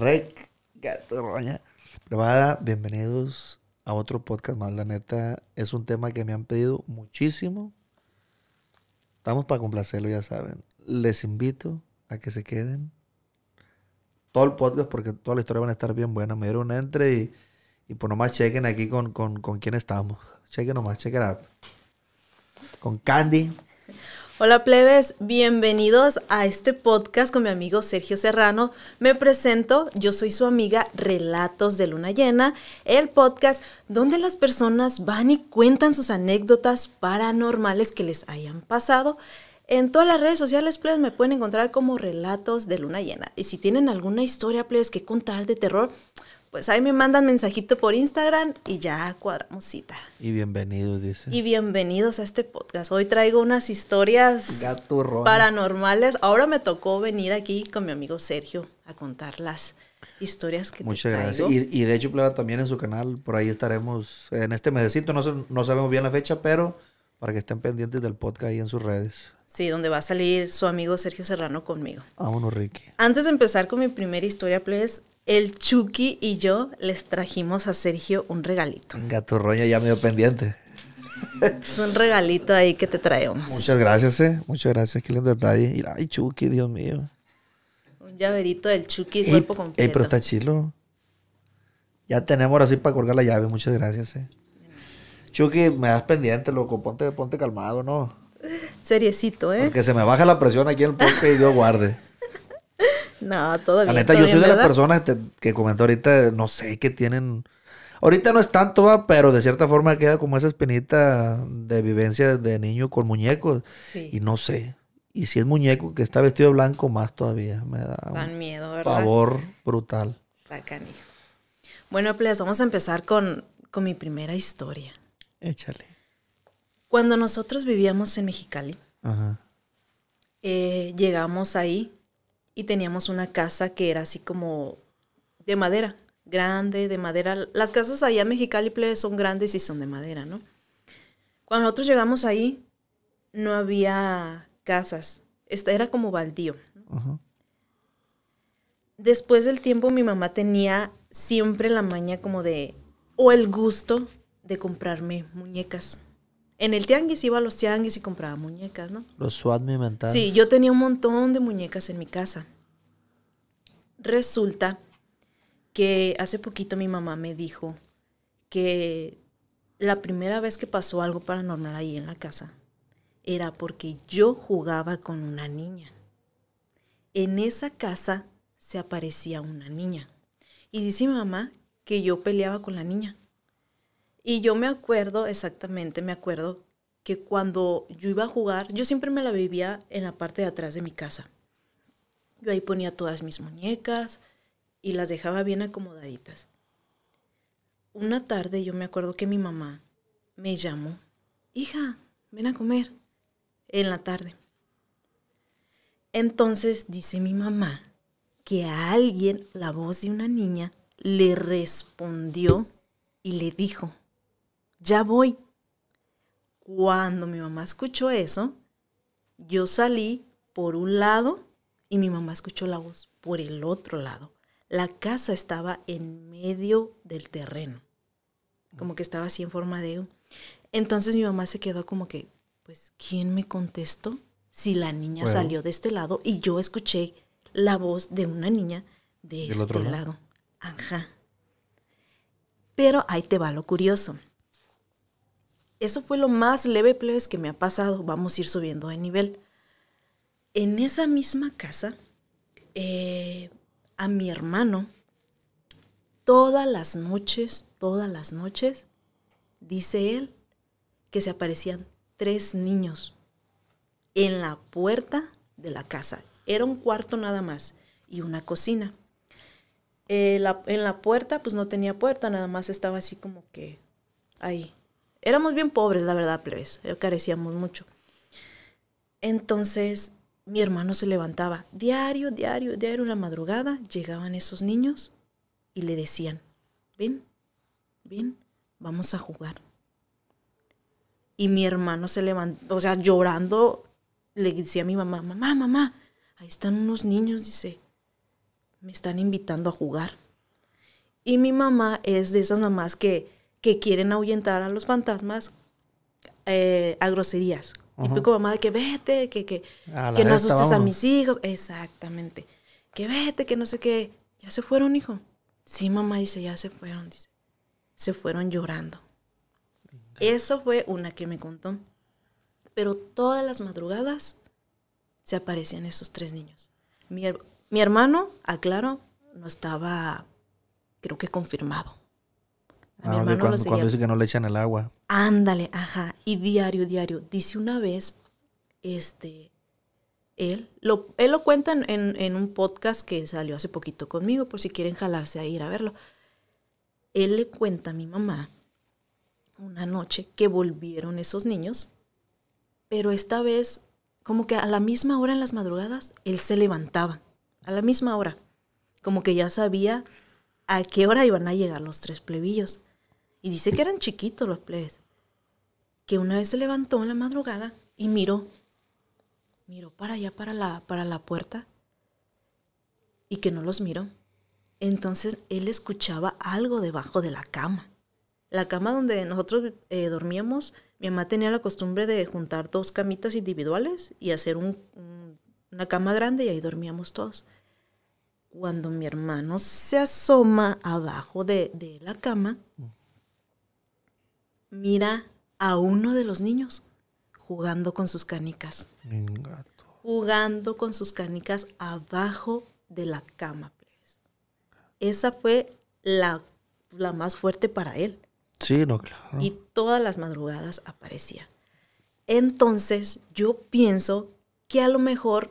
Rec, Roña, Privada, bienvenidos a otro podcast más. La neta, es un tema que me han pedido muchísimo. Estamos para complacerlo, ya saben. Les invito a que se queden todo el podcast porque toda la historia van a estar bien buena. Me dieron un entre y, y pues nomás chequen aquí con, con, quién estamos. Chequen nomás, chequen a... Con Candy. Hola plebes, bienvenidos a este podcast con mi amigo Sergio Serrano. Me presento, yo soy su amiga Relatos de Luna Llena, el podcast donde las personas van y cuentan sus anécdotas paranormales que les hayan pasado. En todas las redes sociales, plebes, me pueden encontrar como Relatos de Luna Llena. Y si tienen alguna historia, plebes, que contar de terror, pues ahí me mandan mensajito por Instagram y ya cuadramos cita. Y bienvenidos, dice. Y bienvenidos a este podcast. Hoy traigo unas historias paranormales. Ahora me tocó venir aquí con mi amigo Sergio a contar las historias que Muchas gracias. Y, de hecho, Pleba, también en su canal, por ahí estaremos en este mesecito. No, no sabemos bien la fecha, pero para que estén pendientes del podcast ahí en sus redes. Sí, donde va a salir su amigo Sergio Serrano conmigo. Vámonos, Ricky. Antes de empezar con mi primera historia, please el Chucky y yo les trajimos a Sergio un regalito. Gato roña ya medio pendiente. Es un regalito ahí que te traemos. Muchas gracias, eh. Muchas gracias. Qué lindo detalle. Ay, Chucky, Dios mío. Un llaverito del Chucky, cuerpo completo. Ey, pero está chilo. Ya tenemos así para colgar la llave. Muchas gracias, eh. Chucky, me das pendiente, loco. Ponte, ponte calmado, ¿no? Seriecito, ¿eh? Porque se me baja la presión aquí en el poste y yo guarde. No, todo La neta, yo soy de las personas que, comentó ahorita, no sé, que tienen... Ahorita no es tanto, va, pero de cierta forma queda como esa espinita de vivencia de niño con muñecos. Y no sé. Y si es muñeco que está vestido de blanco, más todavía. Me da un miedo, ¿verdad? pavor brutal. Bueno, pues vamos a empezar con, mi primera historia. Échale. Cuando nosotros vivíamos en Mexicali, eh, llegamos ahí y teníamos una casa que era así como de madera, grande, de madera. Las casas allá en Mexicali son grandes y son de madera, ¿no? Cuando nosotros llegamos ahí, no había casas. Esta era como baldío. Después del tiempo, mi mamá tenía siempre la maña como de, o el gusto de comprarme muñecas en el tianguis iba a los tianguis y compraba muñecas, ¿no? Los SWAT me inventaron. Sí, yo tenía un montón de muñecas en mi casa. Resulta que hace poquito mi mamá me dijo que la primera vez que pasó algo paranormal ahí en la casa era porque yo jugaba con una niña. En esa casa se aparecía una niña. Y dice mi mamá que yo peleaba con la niña. Y yo me acuerdo, exactamente, me acuerdo que cuando yo iba a jugar, yo siempre me la vivía en la parte de atrás de mi casa. Yo ahí ponía todas mis muñecas y las dejaba bien acomodaditas. Una tarde yo me acuerdo que mi mamá me llamó, hija, ven a comer, en la tarde. Entonces dice mi mamá que a alguien la voz de una niña le respondió y le dijo, ya voy. Cuando mi mamá escuchó eso, yo salí por un lado y mi mamá escuchó la voz por el otro lado. La casa estaba en medio del terreno, como que estaba así en forma de... Entonces mi mamá se quedó como que, pues, ¿quién me contestó? Si la niña salió de este lado y yo escuché la voz de una niña de este lado. Ajá. Pero ahí te va lo curioso. Eso fue lo más leve, plebes, que me ha pasado. Vamos a ir subiendo de nivel. En esa misma casa, eh, a mi hermano, todas las noches, todas las noches, dice él, que se aparecían tres niños en la puerta de la casa. Era un cuarto nada más y una cocina. Eh, en la puerta, pues no tenía puerta, nada más estaba así como que ahí. Éramos bien pobres, la verdad, plebes. Eh, carecíamos mucho. Entonces, mi hermano se levantaba diario, diario, diario una la madrugada. Llegaban esos niños y le decían, ven, ven, vamos a jugar. Y mi hermano se levantó, o sea, llorando, le decía a mi mamá, mamá, mamá, ahí están unos niños, dice, me están invitando a jugar. Y mi mamá es de esas mamás que que quieren ahuyentar a los fantasmas eh, a groserías. Y pico mamá de que vete, que, que, no asustes a mis hijos. Exactamente. Que vete, que no sé qué. Ya se fueron, hijo. Sí, mamá dice, ya se fueron, dice. Se fueron llorando. Eso fue una que me contó. Pero todas las madrugadas se aparecían esos tres niños. Mi, mi hermano, aclaro, no estaba, creo que confirmado. A cuando, dice que no le echan el agua. Ándale, ajá. Y diario, diario. Dice una vez, este, él lo, él lo cuenta en, un podcast que salió hace poquito conmigo, por si quieren jalarse a ir a verlo. Él le cuenta a mi mamá una noche que volvieron esos niños, pero esta vez, como que a la misma hora en las madrugadas, él se levantaba, a la misma hora, como que ya sabía a qué hora iban a llegar los tres plebillos. Y dice que eran chiquitos los plebes. Que una vez se levantó en la madrugada y miró. Miró para allá, para la, para la puerta. Y que no los miró. Entonces él escuchaba algo debajo de la cama. La cama donde nosotros eh, dormíamos, mi mamá tenía la costumbre de juntar dos camitas individuales y hacer una cama grande y ahí dormíamos todos. Cuando mi hermano se asoma abajo de la cama, mm mira a uno de los niños jugando con sus canicas. Gato. Jugando con sus canicas abajo de la cama. Esa fue la, la, más fuerte para él. Sí, no, claro. Y todas las madrugadas aparecía. Entonces yo pienso que a lo mejor,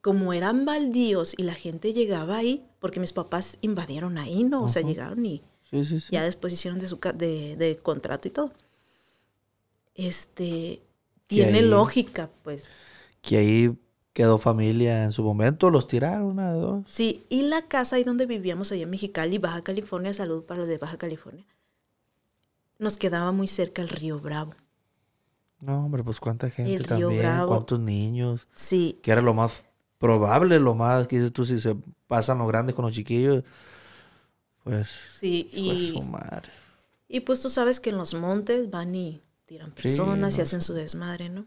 como eran baldíos y la gente llegaba ahí, porque mis papás invadieron ahí, ¿no? O sea, llegaron y ya después hicieron de, su, de, de contrato y todo. Este, tiene lógica, pues. Que ahí quedó familia en su momento, los tiraron a dos. Sí, y la casa ahí donde vivíamos, allá en Mexicali, Baja California, salud para los de Baja California, nos quedaba muy cerca el río Bravo. No, hombre, pues cuánta gente también, cuántos niños. Sí. Que era lo más probable, lo más, que tú, si se pasan los grandes con los chiquillos, pues. Sí, y. Y pues tú sabes que en los montes van y tiran personas y hacen su desmadre, ¿no?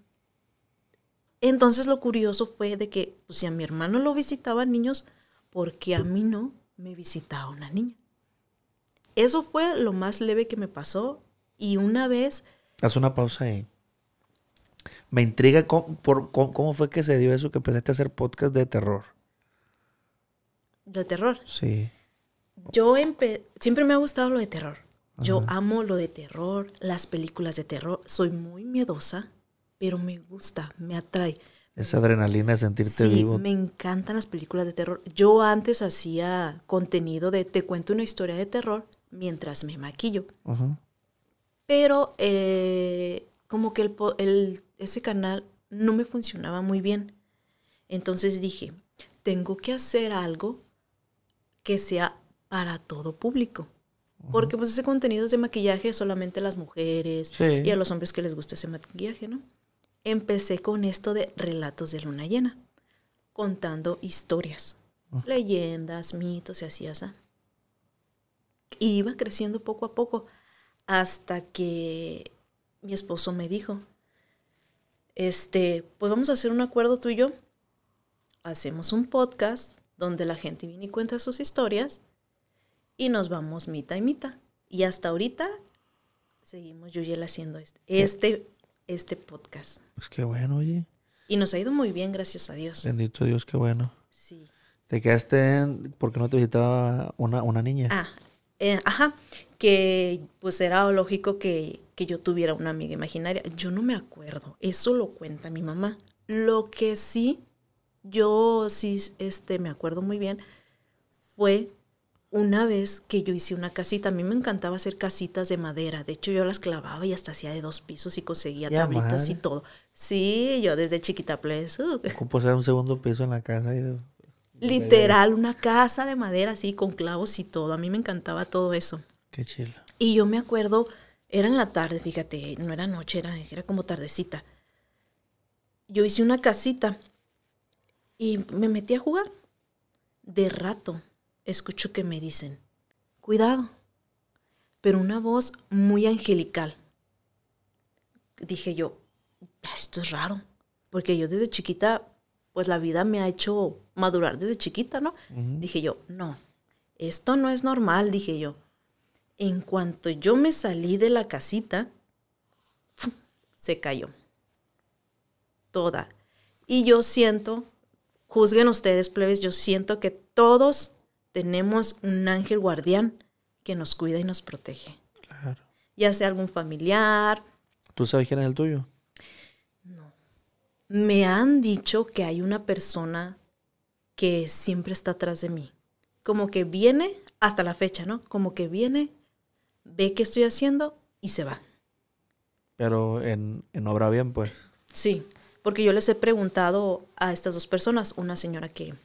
Entonces lo curioso fue de que pues, si a mi hermano lo visitaban niños, porque a mí no me visitaba una niña? Eso fue lo más leve que me pasó y una vez... Haz una pausa ahí. Me intriga cómo, por, cómo, fue que se dio eso que empezaste a hacer podcast de terror. ¿De terror? Sí yo siempre me ha gustado lo de terror. Yo amo lo de terror, las películas de terror. Soy muy miedosa, pero me gusta, me atrae. Esa adrenalina de sentirte sí, vivo. Me encantan las películas de terror. Yo antes hacía contenido de te cuento una historia de terror mientras me maquillo. Pero eh, como que ese canal no me funcionaba muy bien. Entonces dije, tengo que hacer algo que sea para todo público. Porque pues ese contenido es de maquillaje solamente a las mujeres y a los hombres que les gusta ese maquillaje, ¿no? Empecé con esto de relatos de luna llena, contando historias, leyendas, mitos y así, así. Y iba creciendo poco a poco hasta que mi esposo me dijo, este, pues vamos a hacer un acuerdo tú y yo, hacemos un podcast donde la gente viene y cuenta sus historias y nos vamos mitad y mitad. Y hasta ahorita seguimos Yuyel haciendo este, este, este podcast. Pues qué bueno, oye. Y nos ha ido muy bien, gracias a Dios. Bendito Dios, qué bueno. Sí. Te quedaste porque no te visitaba una, una niña. Ah, eh, ajá, que pues era lógico que, yo tuviera una amiga imaginaria. Yo no me acuerdo, eso lo cuenta mi mamá. Lo que sí, yo sí este, me acuerdo muy bien, fue una vez que yo hice una casita, a mí me encantaba hacer casitas de madera. De hecho, yo las clavaba y hasta hacía de dos pisos y conseguía tablitas y todo. Sí, yo desde chiquita, pues. Uh. ¿Cómo un segundo piso en la casa. Y Literal, una casa de madera así, con clavos y todo. A mí me encantaba todo eso. Qué chido. Y yo me acuerdo, era en la tarde, fíjate, no era noche, era, era como tardecita. Yo hice una casita y me metí a jugar de rato escucho que me dicen, cuidado, pero una voz muy angelical. Dije yo, esto es raro, porque yo desde chiquita, pues la vida me ha hecho madurar desde chiquita, ¿no? Dije yo, no, esto no es normal, dije yo. En cuanto yo me salí de la casita, se cayó. Toda. Y yo siento, juzguen ustedes, plebes, yo siento que todos tenemos un ángel guardián que nos cuida y nos protege. Claro. Ya sea algún familiar. ¿Tú sabes quién es el tuyo? No. Me han dicho que hay una persona que siempre está atrás de mí. Como que viene hasta la fecha, ¿no? Como que viene, ve qué estoy haciendo y se va. Pero en, en obra bien, pues. Sí, porque yo les he preguntado a estas dos personas, una señora que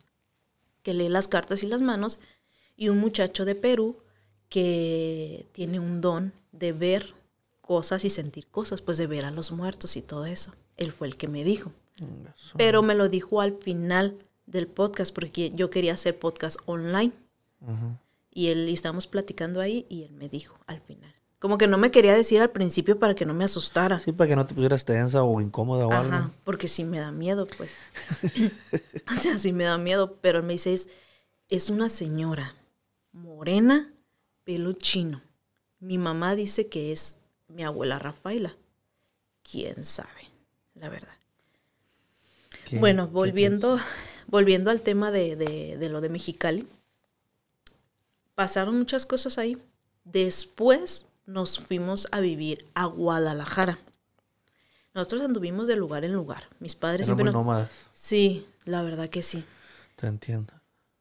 que lee las cartas y las manos, y un muchacho de Perú que tiene un don de ver cosas y sentir cosas, pues de ver a los muertos y todo eso. Él fue el que me dijo. Pero me lo dijo al final del podcast porque yo quería hacer podcast online. Y él y estábamos platicando ahí y él me dijo al final. Como que no me quería decir al principio para que no me asustara. Sí, para que no te pusieras tensa o incómoda o Ajá, algo. porque sí me da miedo, pues. o sea, sí me da miedo, pero me dice, es, una señora morena, pelo chino. Mi mamá dice que es mi abuela Rafaela. ¿Quién sabe? La verdad. bueno, volviendo, volviendo al tema de lo de Mexicali. Pasaron muchas cosas ahí. Después nos fuimos a vivir a Guadalajara. Nosotros anduvimos de lugar en lugar. Mis padres siempre nos... Sí, la verdad que sí. Te entiendo.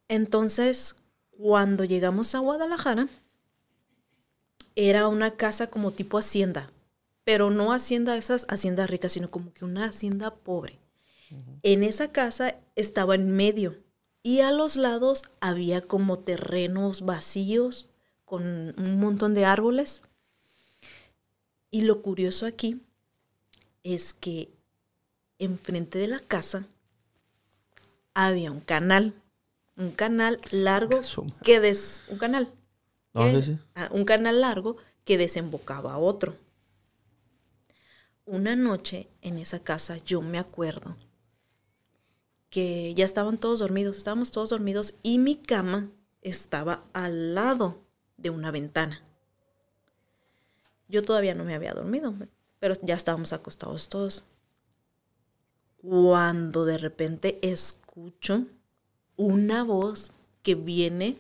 Entonces, cuando llegamos a Guadalajara, era una casa como tipo hacienda, pero no hacienda esas haciendas ricas, sino como que una hacienda pobre. En esa casa estaba en medio y a los lados había como terrenos vacíos con un montón de árboles y lo curioso aquí es que enfrente de la casa había un canal, un canal largo que des, un canal, ah, un canal largo que desembocaba a otro. Una noche en esa casa yo me acuerdo que ya estaban todos dormidos, estábamos todos dormidos y mi cama estaba al lado de una ventana. Yo todavía no me había dormido, pero ya estábamos acostados todos. Cuando de repente escucho una voz que viene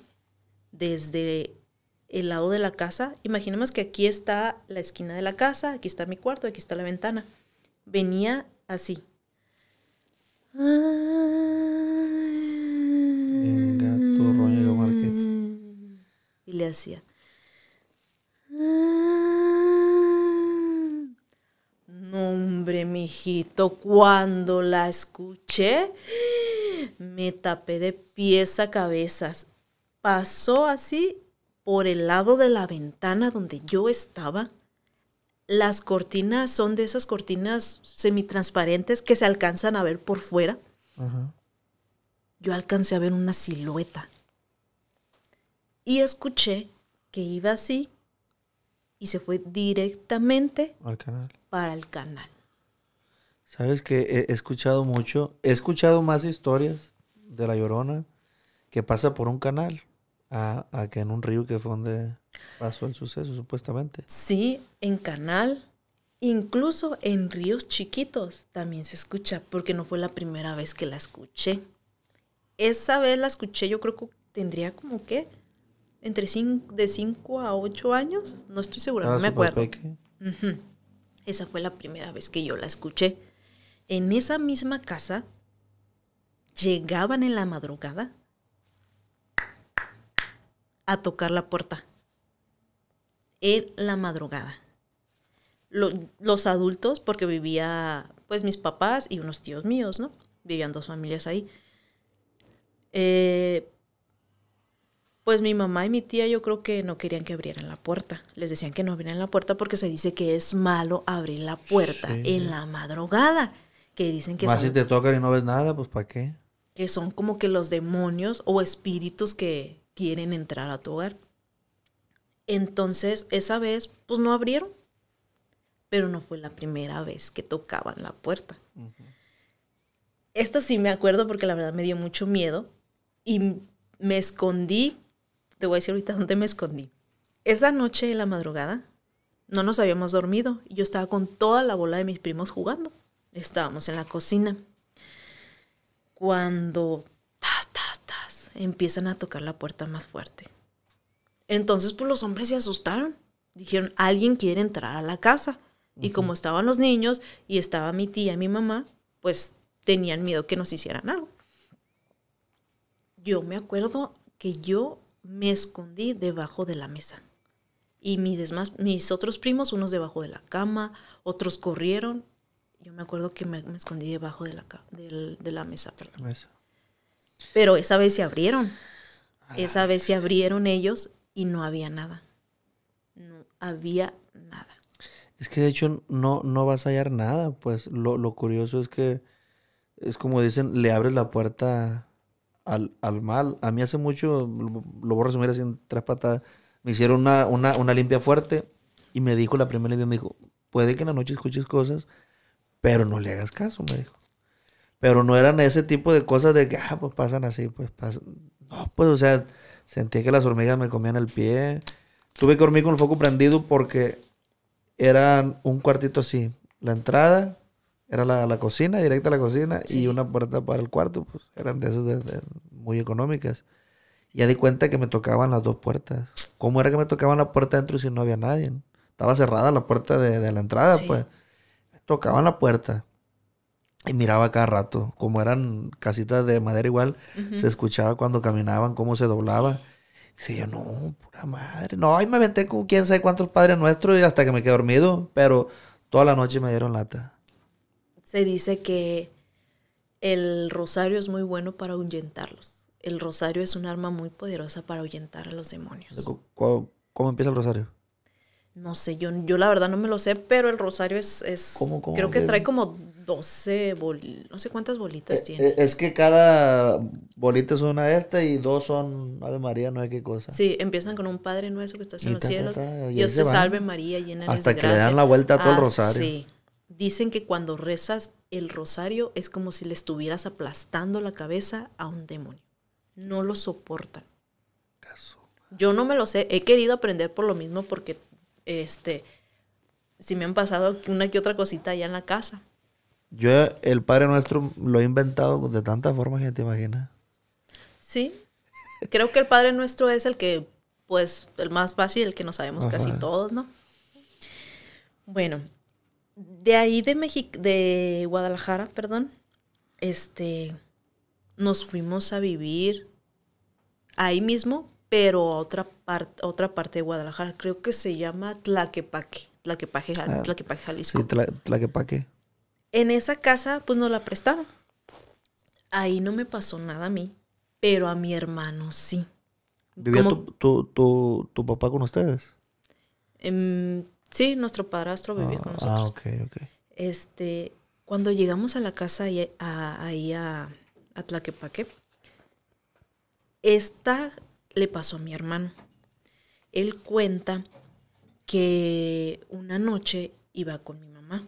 desde el lado de la casa. Imaginemos que aquí está la esquina de la casa, aquí está mi cuarto, aquí está la ventana. Venía así. y le hacía. hombre hombre, mijito, cuando la escuché, me tapé de pies a cabezas. Pasó así por el lado de la ventana donde yo estaba. Las cortinas son de esas cortinas semitransparentes que se alcanzan a ver por fuera. Yo alcancé a ver una silueta. Y escuché que iba así y se fue directamente al canal. para el canal. Sabes que he escuchado mucho, he escuchado más historias de la llorona que pasa por un canal a, a que en un río que fue donde pasó el suceso, supuestamente. Sí, en canal, incluso en ríos chiquitos también se escucha, porque no fue la primera vez que la escuché. Esa vez la escuché, yo creo que tendría como que entre cinco, de 5 a 8 años, no estoy segura, no ah, me acuerdo. Esa fue la primera vez que yo la escuché. En esa misma casa llegaban en la madrugada a tocar la puerta. En la madrugada. los adultos, porque vivía pues mis papás y unos tíos míos, ¿no? Vivían dos familias ahí. Eh, pues mi mamá y mi tía yo creo que no querían que abrieran la puerta. Les decían que no abrieran la puerta porque se dice que es malo abrir la puerta en la madrugada. Que dicen que... Más si te tocan y no ves nada, pues ¿para qué? Que son como que los demonios o espíritus que quieren entrar a tu hogar. Entonces, esa vez, pues no abrieron. Pero no fue la primera vez que tocaban la puerta. Esta sí me acuerdo porque la verdad me dio mucho miedo y me escondí te voy a decir ahorita dónde me escondí. Esa noche de la madrugada no nos habíamos dormido y yo estaba con toda la bola de mis primos jugando. Estábamos en la cocina. Cuando tas, tas, tas, empiezan a tocar la puerta más fuerte. Entonces, pues los hombres se asustaron. Dijeron, alguien quiere entrar a la casa. Y como estaban los niños y estaba mi tía y mi mamá, pues tenían miedo que nos hicieran algo. Yo me acuerdo que yo me escondí debajo de la mesa. Y mis, mis otros primos, unos debajo de la cama, otros corrieron. Yo me acuerdo que me, escondí debajo de la, de la mesa. Pero esa vez se abrieron. Ah, esa vez se abrieron ellos y no había nada. No había nada. Es que de hecho no, no vas a hallar nada. Pues lo, lo curioso es que es como dicen, le abres la puerta al, mal. A mí hace mucho, lo, voy a resumir así en tres patadas, me hicieron una, limpia fuerte y me dijo la primera limpia, me dijo, puede que en la noche escuches cosas, pero no le hagas caso, me dijo. Pero no eran ese tipo de cosas de que, ah, pues pasan así, pues pasan. No, pues, o sea, sentía que las hormigas me comían el pie. Tuve que dormir con el foco prendido porque eran un cuartito así. La entrada, era la, cocina, directa a la cocina, y una puerta para el cuarto, pues eran de esas muy económicas. Y ya di cuenta que me tocaban las dos puertas. ¿Cómo era que me tocaban la puerta adentro si no había nadie? Estaba cerrada la puerta de, la entrada, pues. Me tocaban la puerta y miraba cada rato. Como eran casitas de madera igual, se escuchaba cuando caminaban, cómo se doblaba. Sí, yo, no, pura madre. No, ahí me aventé con quién sabe cuántos padres nuestros y hasta que me quedé dormido. Pero toda la noche me dieron lata se dice que el rosario es muy bueno para ahuyentarlos. El rosario es un arma muy poderosa para ahuyentar a los demonios. ¿Cómo, empieza el rosario? No sé, yo, la verdad no me lo sé, pero el rosario es... es creo que trae como 12 bolitas, no sé cuántas bolitas eh, tiene. Eh, es que cada bolita es una esta y dos son Ave María, no hay qué cosa. Sí, empiezan con un Padre Nuestro que está en los cielos. Dios te salve María, llena de gracia. Hasta que le dan la vuelta a todo el rosario. Sí, Dicen que cuando rezas el rosario es como si le estuvieras aplastando la cabeza a un demonio. No lo soportan. Yo no me lo sé. He querido aprender por lo mismo porque, este, si me han pasado una que otra cosita allá en la casa. Yo el Padre Nuestro lo he inventado de tantas formas que te imaginas. Sí. Creo que el Padre Nuestro es el que, pues, el más fácil, el que no sabemos casi todos, ¿no? Bueno, de ahí de de Guadalajara, perdón, este, nos fuimos a vivir ahí mismo, pero a otra, parte otra parte de Guadalajara. Creo que se llama Tlaquepaque. Tlaquepaque, ah, Jalisco. Sí, Tlaquepaque. En esa casa, pues nos la prestaron. Ahí no me pasó nada a mí, pero a mi hermano sí. ¿Vivía tu, papá con ustedes? Em, Sí, nuestro padrastro vivía con ah, ah, nosotros. Ah, ok, ok. Este, cuando llegamos a la casa ahí a, Tlaquepaque, esta le pasó a mi hermano. Él cuenta que una noche iba con mi mamá.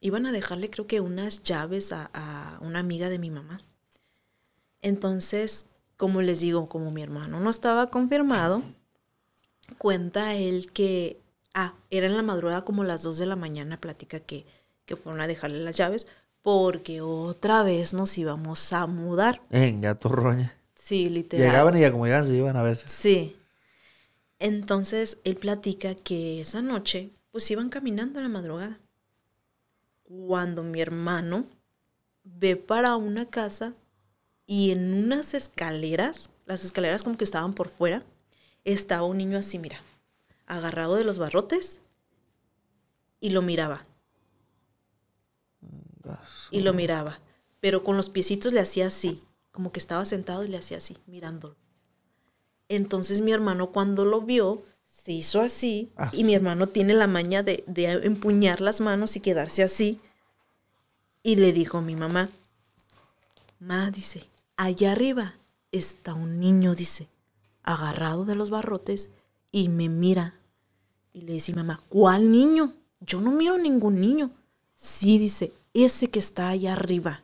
Iban a dejarle creo que unas llaves a una amiga de mi mamá. Entonces, como les digo, como mi hermano no estaba confirmado, cuenta él que Ah, era en la madrugada como las 2 de la mañana, platica que, que fueron a dejarle las llaves porque otra vez nos íbamos a mudar. En gato roña. Sí, literal. Llegaban y ya como llegaban se iban a veces. Sí. Entonces él platica que esa noche pues iban caminando en la madrugada. Cuando mi hermano ve para una casa y en unas escaleras, las escaleras como que estaban por fuera, estaba un niño así, mira agarrado de los barrotes y lo miraba. Y lo miraba. Pero con los piecitos le hacía así, como que estaba sentado y le hacía así, mirándolo. Entonces mi hermano cuando lo vio, se hizo así. Ah. Y mi hermano tiene la maña de, de empuñar las manos y quedarse así. Y le dijo a mi mamá, Ma dice, allá arriba está un niño, dice, agarrado de los barrotes y me mira y le dice mamá, ¿cuál niño? Yo no miro ningún niño. Sí, dice, ese que está allá arriba.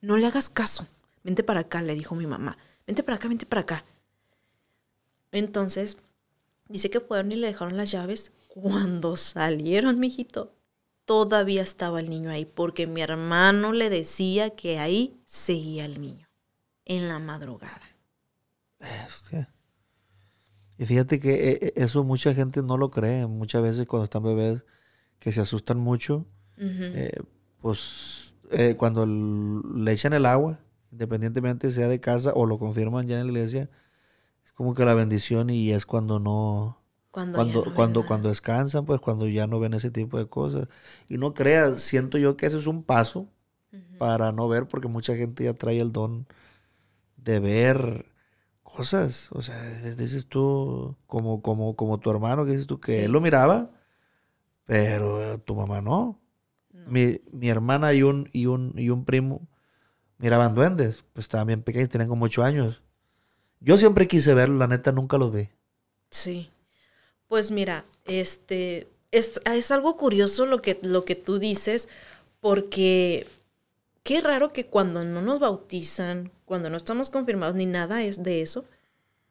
No le hagas caso. Vente para acá, le dijo mi mamá. Vente para acá, vente para acá. Entonces, dice que fueron y le dejaron las llaves. Cuando salieron, mijito, todavía estaba el niño ahí, porque mi hermano le decía que ahí seguía el niño, en la madrugada. Hostia. Y fíjate que eh, eh, eso mucha gente no lo cree. Muchas veces cuando están bebés que se asustan mucho, eh, pues cuando le echan el agua, independientemente sea de casa o lo confirman ya en la iglesia, es como que la bendición y es cuando no... Cuando, cuando, cuando, descansan, pues cuando ya no ven ese tipo de cosas. Y no creas, siento yo que eso es un paso para no ver, porque mucha gente ya trae el don de ver o sea, dices tú, como, como, como tu hermano, que dices tú que él lo miraba, pero eh, tu mamá no. Mi, mi, hermana y un, y, un, y un primo miraban duendes, pues estaban bien pequeños, tenían como ocho años. Yo siempre quise verlo, la neta nunca los vi. Sí. Pues mira, este es, es algo curioso lo que, lo que tú dices, porque qué raro que cuando no nos bautizan, cuando no estamos confirmados ni nada es de eso,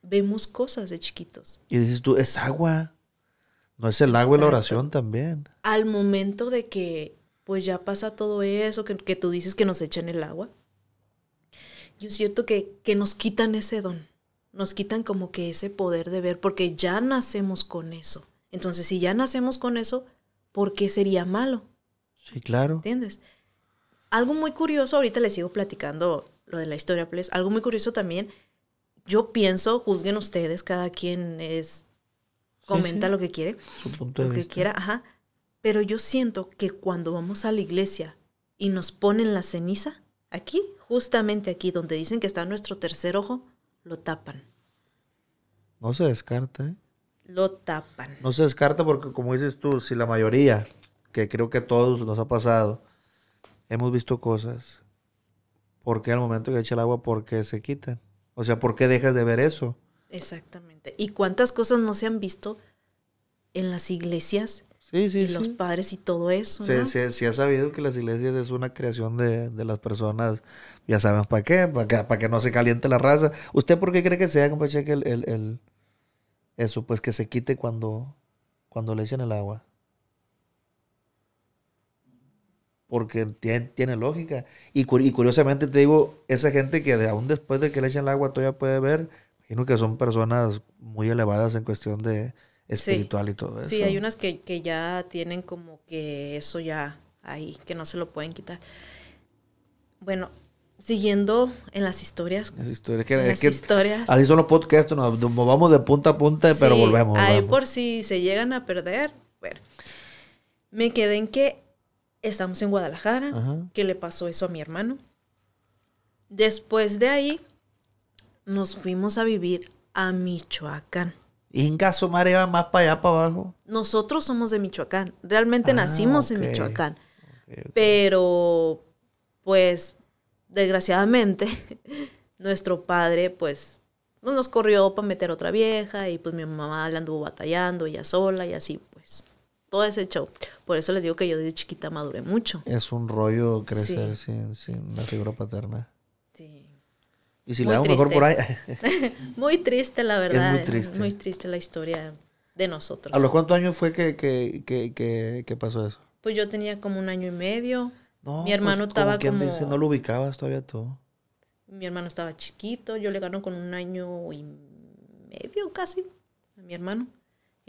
vemos cosas de chiquitos. Y dices tú, es agua. No es el agua y la oración también. Al momento de que pues ya pasa todo eso, que, tú dices que nos echan el agua, yo siento que, que nos quitan ese don, nos quitan como que ese poder de ver, porque ya nacemos con eso. Entonces, si ya nacemos con eso, ¿por qué sería malo? Sí, claro. ¿Entiendes? Algo muy curioso, ahorita le sigo platicando lo de la historia, Algo muy curioso también, yo pienso, juzguen ustedes, cada quien es comenta lo que quiere, lo que quiera, ajá. Pero yo siento que cuando vamos a la iglesia y nos ponen la ceniza, aquí, justamente aquí, donde dicen que está nuestro tercer ojo, lo tapan. No se descarta, ¿eh? Lo tapan. No se descarta porque, como dices tú, si la mayoría, que creo que todos nos ha pasado, hemos visto cosas ¿Por qué al momento que echa el agua, por qué se quitan? O sea, ¿por qué dejas de ver eso? Exactamente. ¿Y cuántas cosas no se han visto en las iglesias? Sí, sí, los padres y todo eso. ¿no? sí. ha sabido que las iglesias es una creación de, de las personas, ya sabemos para qué, para que, para que no se caliente la raza. ¿Usted por qué cree que sea, compañero, que el, el, eso, pues que se quite cuando, cuando le echen el agua? porque tiene, tiene lógica. Y, y, curiosamente te digo, esa gente que aún después de que le echan el agua todavía puede ver, imagino que son personas muy elevadas en cuestión de espiritual y todo eso. Sí, hay unas que, que ya tienen como que eso ya ahí, que no se lo pueden quitar. Bueno, siguiendo en las historias. Las historias. las historias. Así son los podcasts, nos, movamos de punta a punta, pero volvemos. Ahí por si se llegan a perder. Bueno, me quedé en que estamos en Guadalajara, que le pasó eso a mi hermano. Después de ahí, nos fuimos a vivir a Michoacán. ¿Y en caso, va más para allá, para abajo. Nosotros somos de Michoacán. Realmente ah, nacimos en Michoacán. Pero, pues, desgraciadamente, nuestro padre, pues, nos corrió para meter otra vieja y pues mi mamá la anduvo batallando, ella sola y así todo ese show. Por eso les digo que yo desde chiquita maduré mucho. Es un rollo crecer sin, una figura paterna. Sí. Y si muy le damos mejor por ahí. muy triste, la verdad. Es muy triste. la historia de nosotros. ¿A los cuántos años fue que, que, pasó eso? Pues yo tenía como un año y medio. mi hermano pues, estaba como... Dice, no lo ubicabas todavía tú. Mi hermano estaba chiquito, yo le ganó con un año y medio casi a mi hermano.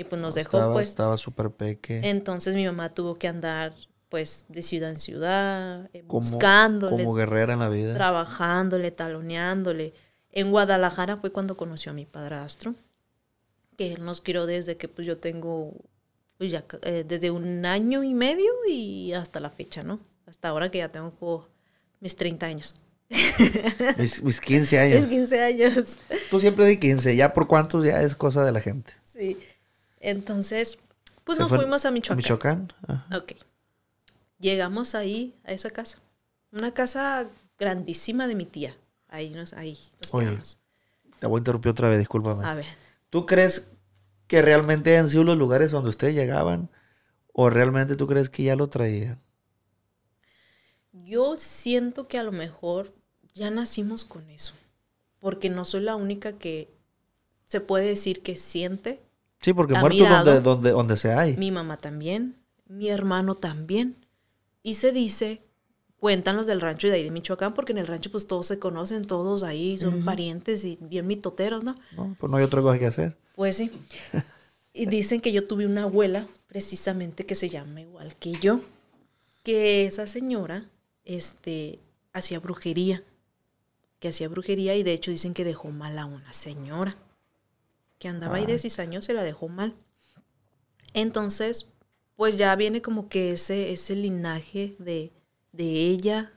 Y pues nos dejó, estaba, pues. Estaba súper peque. Entonces mi mamá tuvo que andar, pues, de ciudad en ciudad, eh, como, buscándole. Como guerrera en la vida. Trabajándole, taloneándole. En Guadalajara fue cuando conoció a mi padrastro, que él nos crió desde que, pues, yo tengo, pues, ya, eh, desde un año y medio y hasta la fecha, ¿no? Hasta ahora que ya tengo mis 30 años. mis, mis 15 años. Mis 15 años. Tú siempre di 15, ya por cuántos ya es cosa de la gente. Sí. Entonces, pues nos fuimos a Michoacán. Michoacán. Ok. Llegamos ahí, a esa casa. Una casa grandísima de mi tía. Ahí nos, ahí nos Te voy a interrumpir otra vez, discúlpame. A ver. ¿Tú crees que realmente han sido los lugares donde ustedes llegaban? ¿O realmente tú crees que ya lo traían? Yo siento que a lo mejor ya nacimos con eso. Porque no soy la única que se puede decir que siente Sí, porque muerto donde, donde, donde se hay. Mi mamá también, mi hermano también. Y se dice, cuentan los del rancho y de ahí de Michoacán, porque en el rancho pues todos se conocen, todos ahí son parientes y bien mitoteros, ¿no? No, pues no hay otra cosa que hacer. Pues sí. y dicen que yo tuve una abuela, precisamente, que se llama igual que yo, que esa señora, este, hacía brujería, que hacía brujería y de hecho dicen que dejó mal a una señora que andaba ahí de años se la dejó mal. Entonces, pues ya viene como que ese, ese linaje de, de ella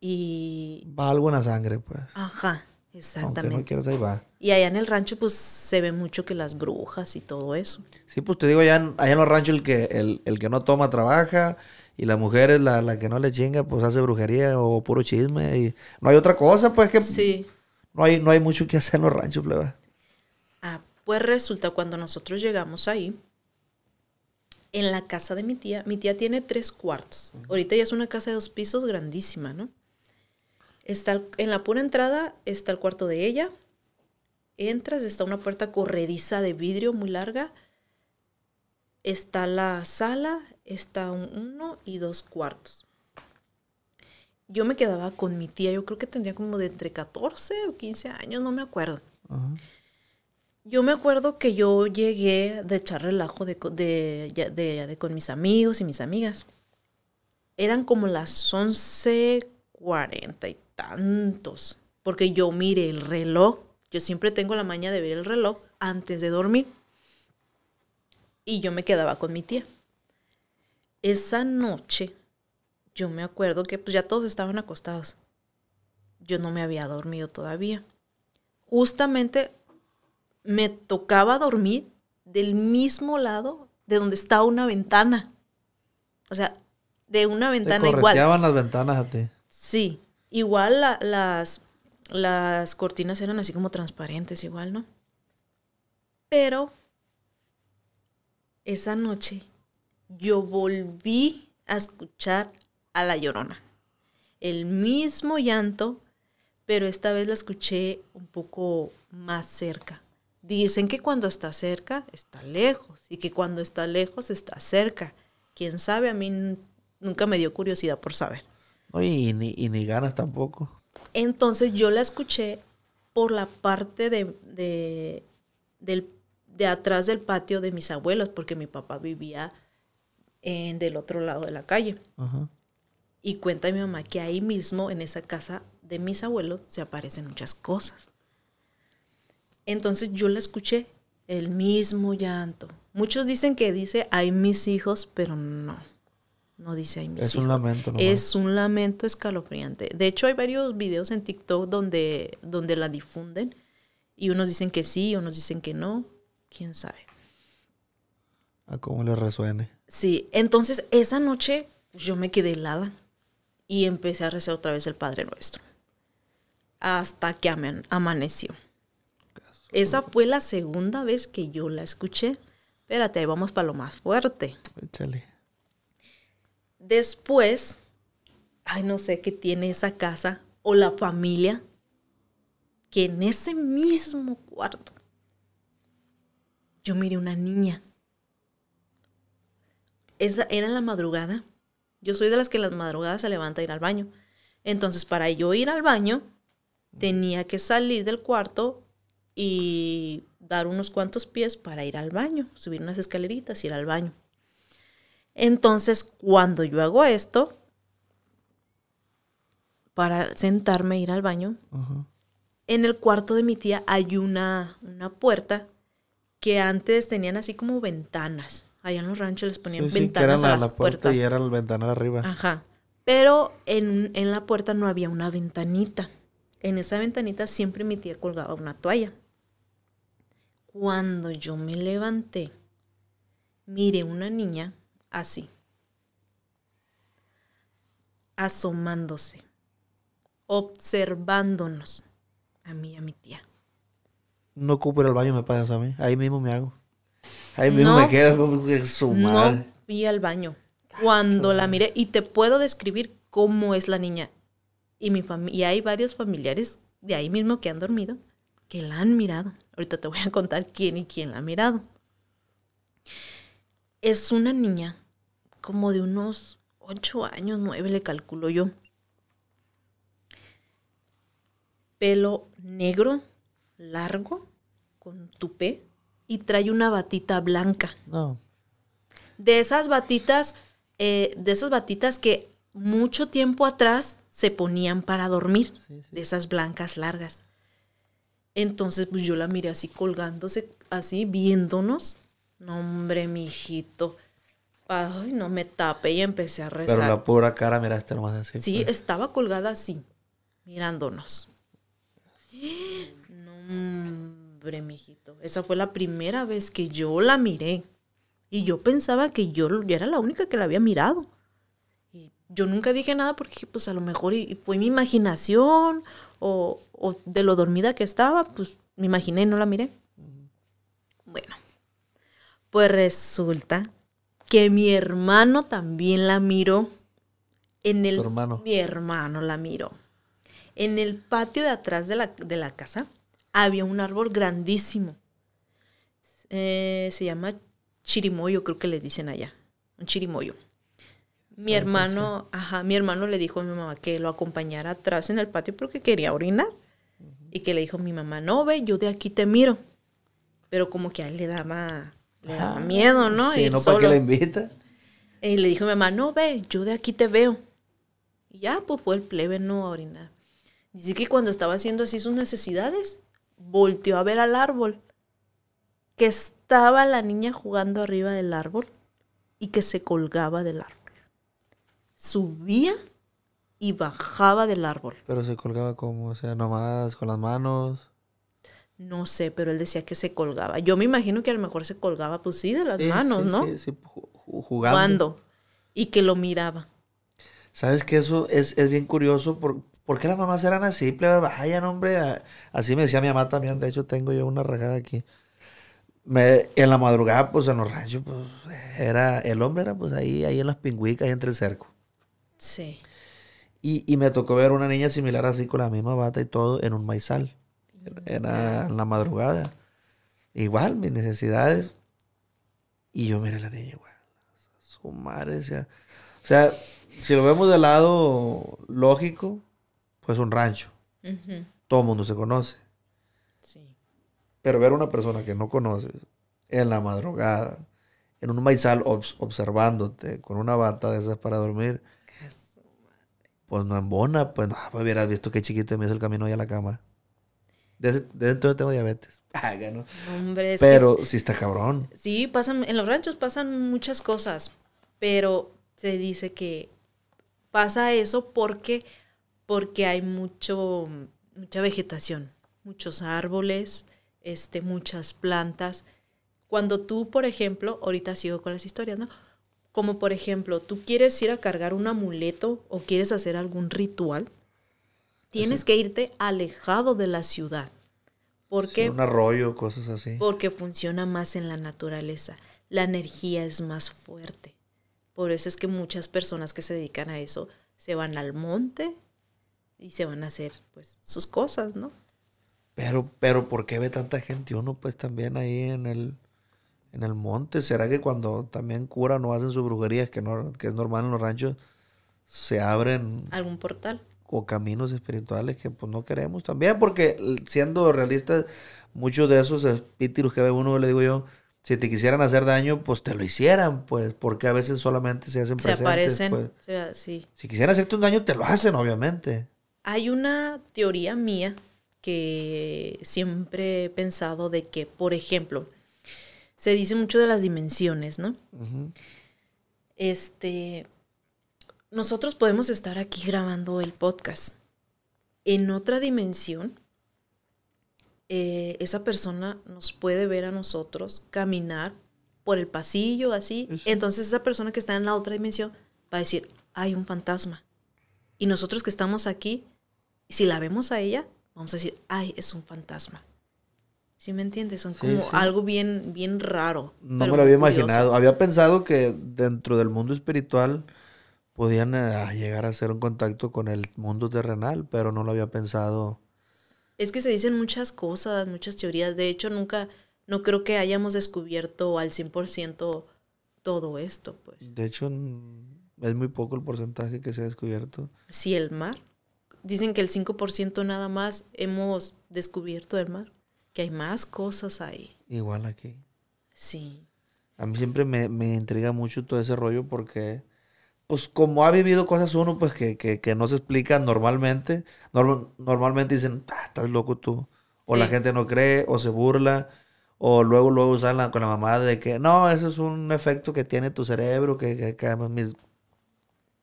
y... Va algo en la sangre, pues. Ajá, exactamente. No quieras, ahí va. Y allá en el rancho, pues, se ve mucho que las brujas y todo eso. Sí, pues te digo, allá en, allá en los ranchos el que, el, que no toma trabaja y la mujer es la, que no le chinga, pues hace brujería o puro chisme. Y no hay otra cosa, pues que... Sí. No hay, no hay mucho que hacer en los ranchos, pleba. Pues resulta cuando nosotros llegamos ahí, en la casa de mi tía, mi tía tiene tres cuartos. Ahorita ya es una casa de dos pisos grandísima, ¿no? Está en la pura entrada está el cuarto de ella. Entras, está una puerta corrediza de vidrio muy larga. Está la sala, está un uno y dos cuartos. Yo me quedaba con mi tía, yo creo que tendría como de entre 14 o 15 años, no me acuerdo. Ajá. Yo me acuerdo que yo llegué de echar relajo de, de, con mis amigos y mis amigas. Eran como las 11.40 y tantos, porque yo miré el reloj. Yo siempre tengo la maña de ver el reloj antes de dormir. Y yo me quedaba con mi tía. Esa noche, yo me acuerdo que pues, ya todos estaban acostados. Yo no me había dormido todavía. Justamente me tocaba dormir del mismo lado de donde estaba una ventana. O sea, de una ventana Te igual. las ventanas a ti. Sí, igual las, las cortinas eran así como transparentes, igual, ¿no? Pero esa noche yo volví a escuchar a la llorona. El mismo llanto, pero esta vez la escuché un poco más cerca. Dicen que cuando está cerca, está lejos, y que cuando está lejos, está cerca. Quién sabe, a mí nunca me dio curiosidad por saber. Oye, y ni, ganas tampoco. Entonces yo la escuché por la parte de, de, atrás del patio de mis abuelos, porque mi papá vivía en, del otro lado de la calle. Y cuenta mi mamá que ahí mismo, en esa casa de mis abuelos, se aparecen muchas cosas. Entonces yo la escuché, el mismo llanto. Muchos dicen que dice, hay mis hijos, pero no. No dice hay mis es un lamento. Es un lamento escalofriante. De hecho, hay varios videos en TikTok donde, donde la difunden y unos dicen que sí, unos dicen que no. Quién sabe. A cómo le resuene. Sí, entonces esa noche yo me quedé helada y empecé a rezar otra vez el Padre Nuestro. Hasta que amaneció. Esa fue la segunda vez que yo la escuché. Espérate, vamos para lo más fuerte. Échale. Después, ay, no sé qué tiene esa casa o la familia, que en ese mismo cuarto yo miré una niña. Esa era la madrugada. Yo soy de las que en las madrugadas se levanta a ir al baño. Entonces, para yo ir al baño, tenía que salir del cuarto y dar unos cuantos pies para ir al baño, subir unas escaleritas, ir al baño. Entonces, cuando yo hago esto, para sentarme e ir al baño, en el cuarto de mi tía hay una, una puerta que antes tenían así como ventanas. Allá en los ranchos les ponían ventanas a la puerta Y era la ventana de arriba. Ajá. Pero en, en la puerta no había una ventanita. En esa ventanita siempre mi tía colgaba una toalla. Cuando yo me levanté, miré una niña así, asomándose, observándonos, a mí y a mi tía. No ocupo el baño, me pasa a mí. Ahí mismo me hago. Ahí mismo me quedo como que No fui al baño. Cuando la miré, y te puedo describir cómo es la niña. Y, mi y hay varios familiares de ahí mismo que han dormido que la han mirado. Ahorita te voy a contar quién y quién la ha mirado. Es una niña como de unos 8 años, 9 le calculo yo. Pelo negro, largo, con tupé y trae una batita blanca. De esas batitas, eh, de esas batitas que mucho tiempo atrás se ponían para dormir, de esas blancas largas. Entonces, pues yo la miré así colgándose, así viéndonos. No, hombre, mijito. Ay, no me tape y empecé a rezar. Pero la pura cara miraste nomás así. Sí, pues. estaba colgada así, mirándonos. No, hombre, mijito. Esa fue la primera vez que yo la miré. Y yo pensaba que yo era la única que la había mirado yo nunca dije nada porque pues a lo mejor y, fue mi imaginación o, de lo dormida que estaba, pues me imaginé y no la miré. Bueno, pues resulta que mi hermano también la miró. En el, hermano. Mi hermano la miró. En el patio de atrás de la, casa había un árbol grandísimo. Eh, se llama chirimoyo, creo que le dicen allá. Un chirimoyo. Mi hermano, ajá, mi hermano le dijo a mi mamá que lo acompañara atrás en el patio porque quería orinar. Y que le dijo mi mamá, no ve, yo de aquí te miro. Pero como que a él le daba, miedo, ¿no? Sí, no que le invita. Y le dijo mi mamá, no ve, yo de aquí te veo. Y ya, pues fue el plebe no a orinar. Dice que cuando estaba haciendo así sus necesidades, volteó a ver al árbol. Que estaba la niña jugando arriba del árbol y que se colgaba del árbol subía y bajaba del árbol. Pero se colgaba como, o sea, nomás con las manos. No sé, pero él decía que se colgaba. Yo me imagino que a lo mejor se colgaba, pues sí, de las manos, ¿no? Sí, jugando. ¿Cuándo? Y que lo miraba. ¿Sabes que Eso es, bien curioso. Por, qué las mamás eran así? Vayan, hombre. Así me decía mi mamá también. De hecho, tengo yo una regada aquí. en la madrugada, pues en los ranchos, pues era, el hombre era pues ahí, ahí en las pingüicas, ahí entre el cerco. Sí. Y, me tocó ver una niña similar así con la misma bata y todo en un maizal. Era en la madrugada. Igual, mis necesidades. Y yo miré a la niña igual. Su madre O sea, si lo vemos del lado lógico, pues un rancho. Todo el mundo se conoce. Sí. Pero ver a una persona que no conoces en la madrugada, en un maizal observándote con una bata de esas para dormir, pues no embona, pues no, pues hubieras visto qué chiquito me hizo el camino allá a la cama. Desde, dentro entonces tengo diabetes. Ah, pero sí está cabrón. Sí, pasan, en los ranchos pasan muchas cosas, pero se dice que pasa eso porque, porque hay mucho, mucha vegetación, muchos árboles, este, muchas plantas. Cuando tú, por ejemplo, ahorita sigo con las historias, ¿no? Como por ejemplo, tú quieres ir a cargar un amuleto o quieres hacer algún ritual, tienes que irte alejado de la ciudad. Porque, un arroyo, cosas así. Porque funciona más en la naturaleza. La energía es más fuerte. Por eso es que muchas personas que se dedican a eso se van al monte y se van a hacer pues sus cosas, ¿no? Pero, pero, ¿por qué ve tanta gente uno pues también ahí en el, en el monte. ¿Será que cuando también curan o hacen sus brujerías, que, no, es normal en los ranchos, se abren... Algún portal. O caminos espirituales que pues no queremos también, porque siendo realistas, muchos de esos espíritus que ve uno, le digo yo, si te quisieran hacer daño, pues te lo hicieran, pues, porque a veces solamente se hacen presentes. Se aparecen, pues. sí. Si quisieran hacerte un daño, te lo hacen, obviamente. Hay una teoría mía que siempre he pensado de que, por ejemplo, se dice mucho de las dimensiones, ¿no? Este, nosotros podemos estar aquí grabando el podcast. En otra dimensión, eh, esa persona nos puede ver a nosotros caminar por el pasillo, así. Entonces esa persona que está en la otra dimensión va a decir, hay un fantasma. Y nosotros que estamos aquí, si la vemos a ella, vamos a decir, ay, es un fantasma. ¿Sí me entiendes? Son como algo bien, bien raro. No me lo había imaginado. Había pensado que dentro del mundo espiritual podían eh, llegar a hacer un contacto con el mundo terrenal, pero no lo había pensado. Es que se dicen muchas cosas, muchas teorías. De hecho, nunca, no creo que hayamos descubierto al 100% todo esto. Pues. De hecho, es muy poco el porcentaje que se ha descubierto. Sí, el mar. Dicen que el 5% nada más hemos descubierto el mar que hay más cosas ahí. Igual aquí. Sí. A mí siempre me, intriga mucho todo ese rollo porque, pues como ha vivido cosas uno, pues que, no se explican normalmente, normalmente dicen, ah, estás loco tú. O la gente no cree, o se burla, o luego, luego usan con la mamá de que, no, ese es un efecto que tiene tu cerebro, que, que, que mis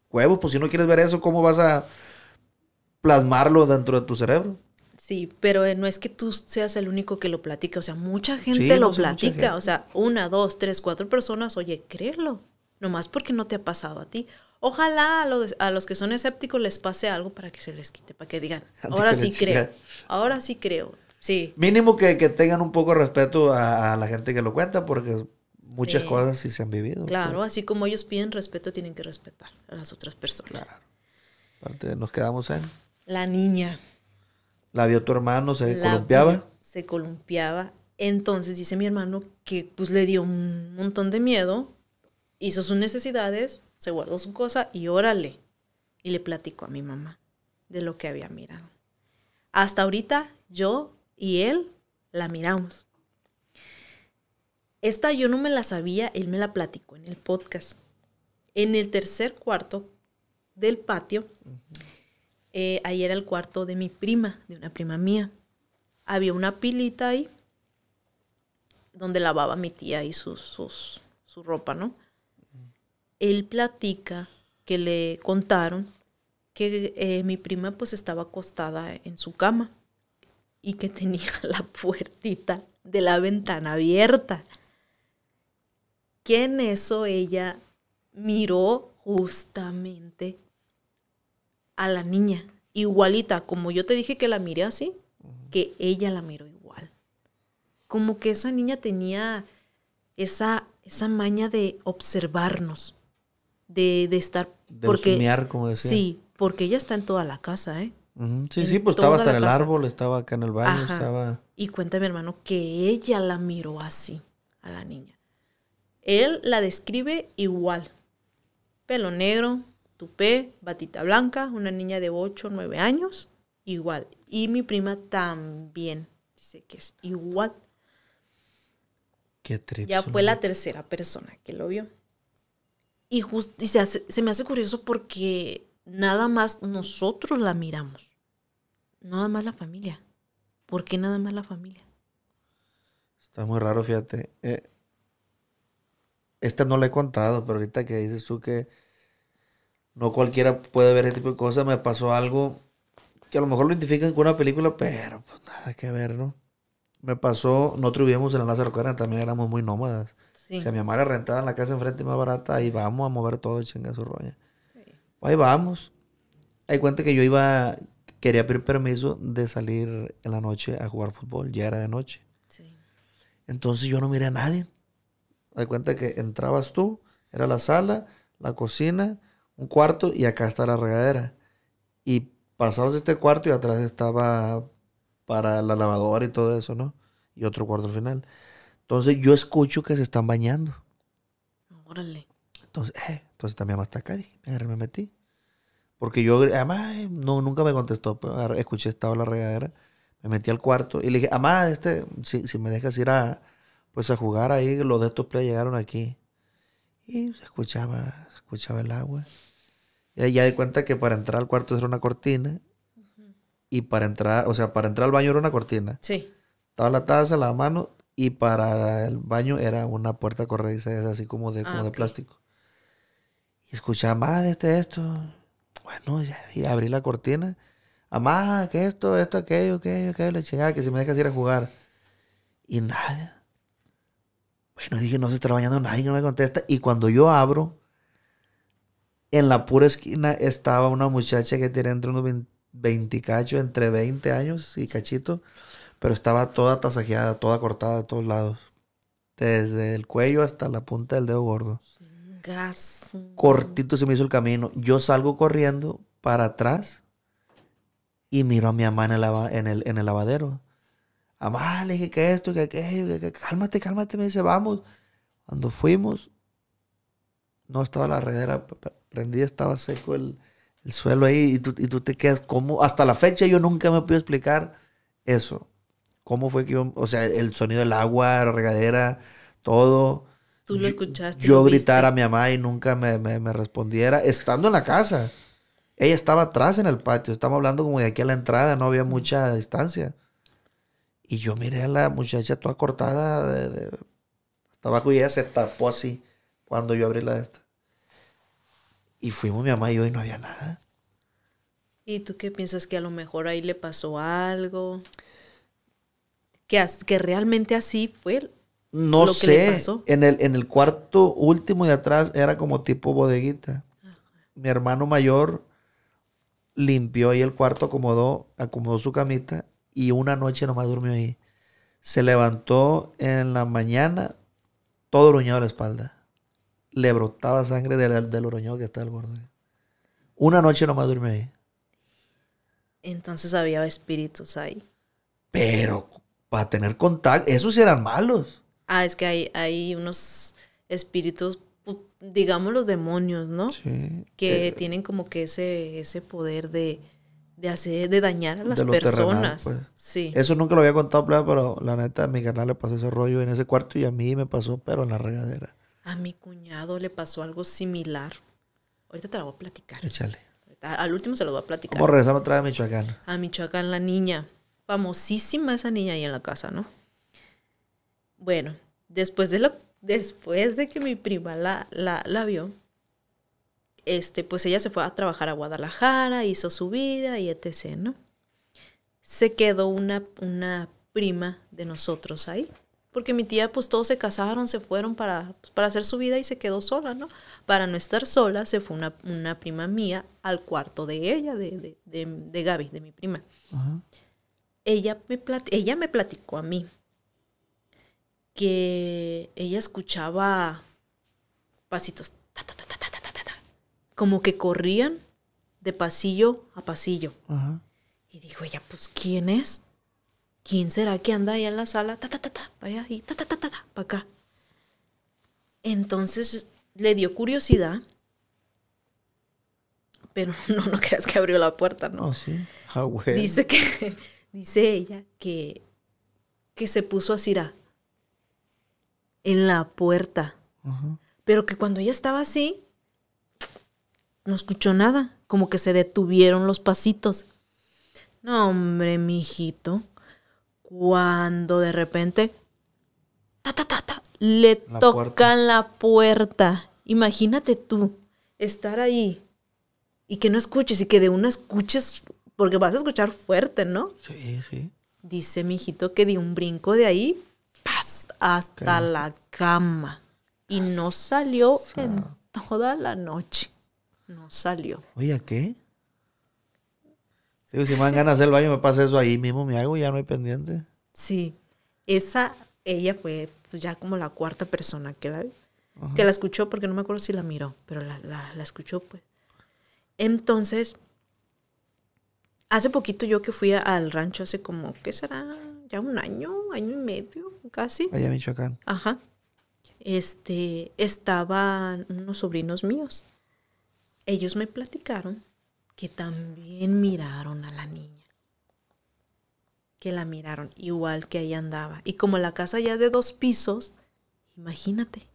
huevos, pues si no quieres ver eso, ¿cómo vas a plasmarlo dentro de tu cerebro? Sí, pero eh, no es que tú seas el único que lo platica, o sea, mucha gente lo platica, o sea, una, dos, tres, cuatro personas, oye, créelo, nomás porque no te ha pasado a ti. Ojalá a los, que son escépticos les pase algo para que se les quite, para que digan, ahora sí creo, ahora sí creo, sí. Mínimo que, tengan un poco de respeto a, la gente que lo cuenta, porque muchas cosas sí se han vivido. Pues. Claro, así como ellos piden respeto, tienen que respetar a las otras personas. Claro. nos quedamos en... La niña. La vio tu hermano, se columpiaba. Se columpiaba. Entonces dice mi hermano que pues le dio un montón de miedo, hizo sus necesidades, se guardó su cosa y órale. Y le platicó a mi mamá de lo que había mirado. Hasta ahorita yo y él la miramos. Esta yo no me la sabía, él me la platicó en el podcast. En el tercer cuarto del patio eh, ahí era el cuarto de mi prima, de una prima mía. Había una pilita ahí donde lavaba mi tía y sus, sus, su ropa, ¿no? Él platica que le contaron que eh, mi prima pues estaba acostada en su cama y que tenía la puertita de la ventana abierta. Que en eso ella miró justamente a la niña, igualita, como yo te dije que la miré así, que ella la miró igual. Como que esa niña tenía esa, esa maña de observarnos, de, estar... porque, como Sí, porque ella está en toda la casa, ¿eh? Sí, sí, pues estaba hasta en el árbol, estaba acá en el baño, estaba... Y cuéntame, hermano, que ella la miró así, a la niña. Él la describe igual. Pelo negro, tupé, batita blanca, una niña de 8 o 9 años, igual. Y mi prima también, dice que es igual. Qué triste. ya fue la tercera persona que lo vio. Y, se, me hace curioso porque nada más nosotros la miramos. Nada más la familia. ¿Por qué nada más la familia? Está muy raro, fíjate. Eh, esta no la he contado, pero ahorita que dices tú que no cualquiera puede ver ese tipo de cosas. Me pasó algo que a lo mejor lo identifican con una película, pero pues nada que ver, ¿no? Me pasó, nosotros vivíamos en la Lázaro Cárdenas, también éramos muy nómadas. Sí. sea mi mamá le en la casa enfrente más barata, ahí vamos a mover todo, chinga su roña. Sí. Ahí vamos. Hay cuenta que yo iba, quería pedir permiso de salir en la noche a jugar fútbol, ya era de noche. Entonces yo no miré a nadie. Hay cuenta que entrabas tú, era la sala, la cocina, un cuarto y acá está la regadera. Y pasamos este cuarto y atrás estaba para la lavadora y todo eso, ¿no? Y otro cuarto al final. Entonces yo escucho que se están bañando. Órale. Entonces, eh, entonces también más está acá, me metí. Porque yo, además, eh, no, nunca me contestó, pues, escuché estaba la regadera, me metí al cuarto y le dije, además este, si, me dejas ir a, pues a jugar ahí, los de estos play llegaron aquí. Y se escuchaba, escuchaba el agua. Y ya di cuenta que para entrar al cuarto era una cortina. Y para entrar, o sea, para entrar al baño era una cortina. Sí. Estaba la taza, la mano. Y para el baño era una puerta corrediza, así como de, ah, de plástico. Y escuchaba, más de este, esto. Bueno, ya, y abrí la cortina. Amá, ah, que esto, esto, aquello, aquello, aquello, la chingada, que si me dejas ir a jugar. Y nada. No dije, no se trabajando bañando nadie, no me contesta. Y cuando yo abro, en la pura esquina estaba una muchacha que tiene entre unos 20, cachos, entre 20 años y cachito, pero estaba toda tasajeada, toda cortada de todos lados. Desde el cuello hasta la punta del dedo gordo. Gas. Cortito se me hizo el camino. Yo salgo corriendo para atrás y miro a mi mamá en el, en el lavadero. Amá, le dije que esto, que aquello, cálmate, cálmate, me dice, vamos. Cuando fuimos, no estaba la regadera prendida, estaba seco el, suelo ahí y tú, te quedas como, hasta la fecha yo nunca me pude explicar eso. ¿Cómo fue que yo, o sea, el sonido del agua, la regadera, todo. Tú lo escuchaste. Yo, gritar a mi mamá y nunca me, me, me, respondiera, estando en la casa. Ella estaba atrás en el patio, estamos hablando como de aquí a la entrada, no había mucha distancia. Y yo miré a la muchacha toda cortada de, Estaba hasta y ella se tapó así cuando yo abrí la esta. Y fuimos mi mamá y yo y no había nada. ¿Y tú qué piensas que a lo mejor ahí le pasó algo? Que, que realmente así fue no sé. pasó? En el, en el cuarto último de atrás era como tipo bodeguita. Mi hermano mayor limpió ahí el cuarto, acomodó, acomodó su camita y una noche nomás durmió ahí. Se levantó en la mañana, todo ruñado de la espalda. Le brotaba sangre del, del que está el borde. Una noche nomás durmió ahí. Entonces había espíritus ahí. Pero para tener contacto, esos eran malos. Ah, es que hay, hay unos espíritus, digamos los demonios, ¿no? Sí. Que eh, tienen como que ese, ese poder de, de hacer, de dañar a las personas. Pues. Sí. Eso nunca lo había contado, pero la neta, a mi carnal le pasó ese rollo en ese cuarto y a mí me pasó, pero en la regadera. A mi cuñado le pasó algo similar. Ahorita te la voy a platicar. Échale. al último se lo voy a platicar. Vamos a regresar otra vez a Michoacán. A Michoacán, la niña. Famosísima esa niña ahí en la casa, ¿no? Bueno, después de lo, después de que mi prima la, la, la vio, este, pues ella se fue a trabajar a Guadalajara, hizo su vida y etc., ¿no? Se quedó una, una prima de nosotros ahí, porque mi tía, pues todos se casaron, se fueron para, pues, para hacer su vida y se quedó sola, ¿no? Para no estar sola, se fue una, prima mía al cuarto de ella, de, de, Gaby, de mi prima. Ella, me ella me platicó a mí que ella escuchaba pasitos, como que corrían de pasillo a pasillo. Y dijo ella, pues ¿quién es? ¿Quién será que anda ahí en la sala? Ta, ta, ta, ta, para y ta, ta, ta, ta, ta, acá. Entonces le dio curiosidad, pero no, no creas que abrió la puerta, ¿no? Oh, sí. Ah, dice que, dice ella que, que se puso a Cira en la puerta. Pero que cuando ella estaba así, no escuchó nada, como que se detuvieron los pasitos. No, hombre, mijito. Cuando de repente. Ta, ta, ta, ta le tocan la puerta. Imagínate tú estar ahí y que no escuches y que de una escuches, porque vas a escuchar fuerte, ¿no? Sí, sí. Dice mi hijito que di un brinco de ahí, hasta la cama. Y no salió en toda la noche. No salió. Oye, ¿qué? si me dan ganas de hacer el baño, me pasa eso ahí mismo, me hago, ya no hay pendiente. Sí, esa, ella fue pues, ya como la cuarta persona que la, que la escuchó, porque no me acuerdo si la miró, pero la, la, escuchó, pues. Entonces, hace poquito yo que fui al rancho, hace como, ¿qué será? Ya un año, año y medio, casi. Allá en Michoacán. Ajá. Este, estaban unos sobrinos míos ellos me platicaron que también miraron a la niña, que la miraron igual que ahí andaba. Y como la casa ya es de dos pisos, imagínate,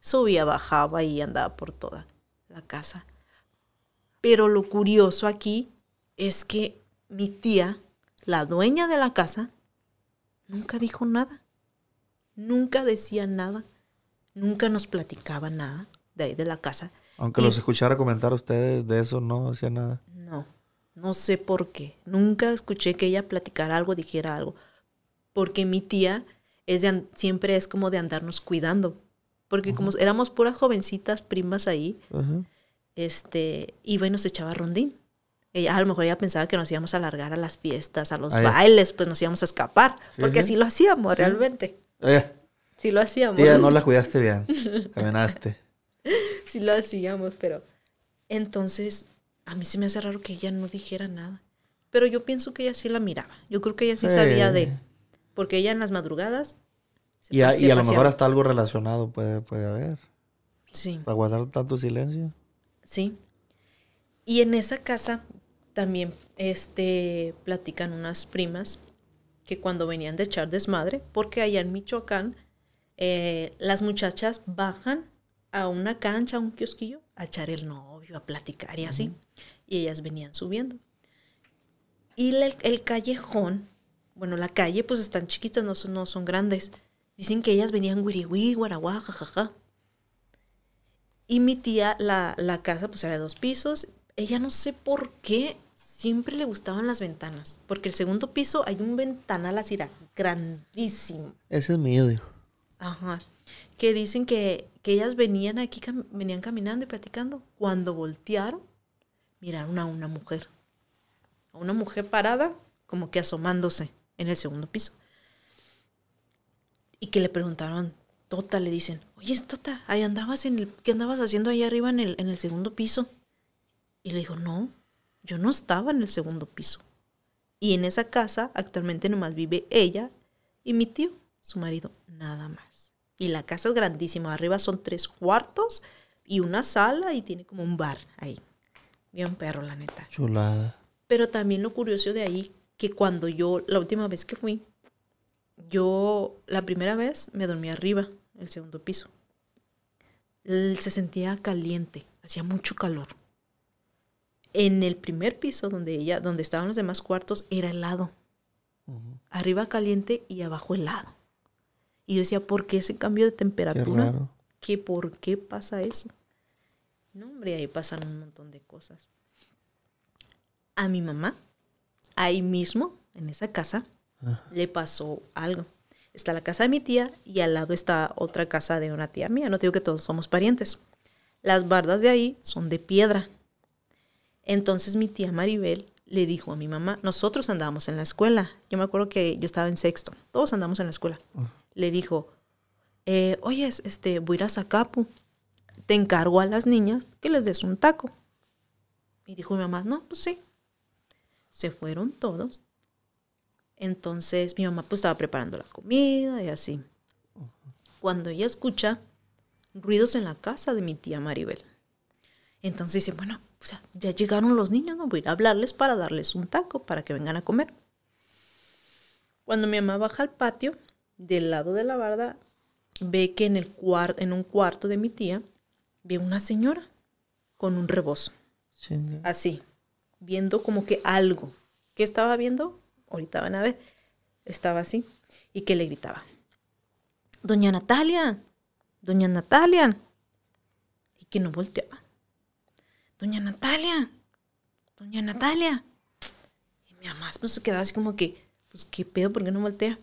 subía, bajaba y andaba por toda la casa. Pero lo curioso aquí es que mi tía, la dueña de la casa, nunca dijo nada. Nunca decía nada. Nunca nos platicaba nada de ahí de la casa. Aunque los escuchara comentar ustedes de eso, no hacía nada. No, no sé por qué. Nunca escuché que ella platicara algo, dijera algo. Porque mi tía es de, siempre es como de andarnos cuidando. Porque como éramos puras jovencitas, primas ahí, este, iba y nos echaba rondín. Ella, a lo mejor ella pensaba que nos íbamos a alargar a las fiestas, a los ah, bailes, pues nos íbamos a escapar. porque si lo hacíamos realmente. si ah, Sí lo hacíamos. Tía, no la cuidaste bien. Caminaste. Si lo hacíamos, pero entonces a mí se me hace raro que ella no dijera nada. Pero yo pienso que ella sí la miraba. Yo creo que ella sí, sabía de Porque ella en las madrugadas. y a, y a lo mejor hasta algo relacionado puede, haber. Sí. Para guardar tanto silencio. Sí. Y en esa casa también este, platican unas primas que cuando venían de echar desmadre, porque allá en Michoacán eh, las muchachas bajan a una cancha, a un kiosquillo, a echar el novio, a platicar y así. Y ellas venían subiendo. Y el, callejón, bueno, la calle, pues están chiquitas, no son, no son grandes. Dicen que ellas venían guirigui, guaraguá, jajaja. Y mi tía, la, casa, pues era de dos pisos. Ella no sé por qué siempre le gustaban las ventanas, porque el segundo piso hay un ventanal así grandísimo. Ese es mío, dijo. Ajá. Que dicen que que ellas venían aquí, venían caminando y platicando. Cuando voltearon, miraron a una mujer. A una mujer parada, como que asomándose en el segundo piso. Y que le preguntaron, Tota, le dicen, oye, Tota, ahí andabas en el, ¿qué andabas haciendo ahí arriba en el, en el segundo piso? Y le dijo, no, yo no estaba en el segundo piso. Y en esa casa actualmente nomás vive ella y mi tío, su marido, nada más y la casa es grandísima. Arriba son tres cuartos y una sala y tiene como un bar ahí. Bien perro, la neta. Chulada. Pero también lo curioso de ahí, que cuando yo, la última vez que fui, yo la primera vez me dormí arriba, el segundo piso. Se sentía caliente, hacía mucho calor. En el primer piso donde ella, donde estaban los demás cuartos, era helado. Arriba caliente y abajo helado. Y decía, ¿por qué ese cambio de temperatura? Qué, ¿Por qué pasa eso? No, hombre, ahí pasan un montón de cosas. A mi mamá, ahí mismo, en esa casa, le pasó algo. Está la casa de mi tía y al lado está otra casa de una tía mía. No te digo que todos somos parientes. Las bardas de ahí son de piedra. Entonces mi tía Maribel le dijo a mi mamá, nosotros andábamos en la escuela. Yo me acuerdo que yo estaba en sexto, todos andábamos en la escuela le dijo, eh, oye, este, voy a ir a Zacapo... te encargo a las niñas que les des un taco. Y dijo mi mamá, no, pues sí. Se fueron todos. Entonces mi mamá pues estaba preparando la comida y así. Cuando ella escucha ruidos en la casa de mi tía Maribel. Entonces dice, bueno, ya llegaron los niños, no voy a a hablarles para darles un taco, para que vengan a comer. Cuando mi mamá baja al patio, del lado de la barda, ve que en, el en un cuarto de mi tía, ve una señora con un rebozo. Así, viendo como que algo. ¿Qué estaba viendo? Ahorita van a ver. Estaba así. Y que le gritaba. Doña Natalia, doña Natalia. Y que no volteaba. Doña Natalia, doña Natalia. Y mi mamá pues, se quedaba así como que, pues qué pedo, ¿por qué no voltea?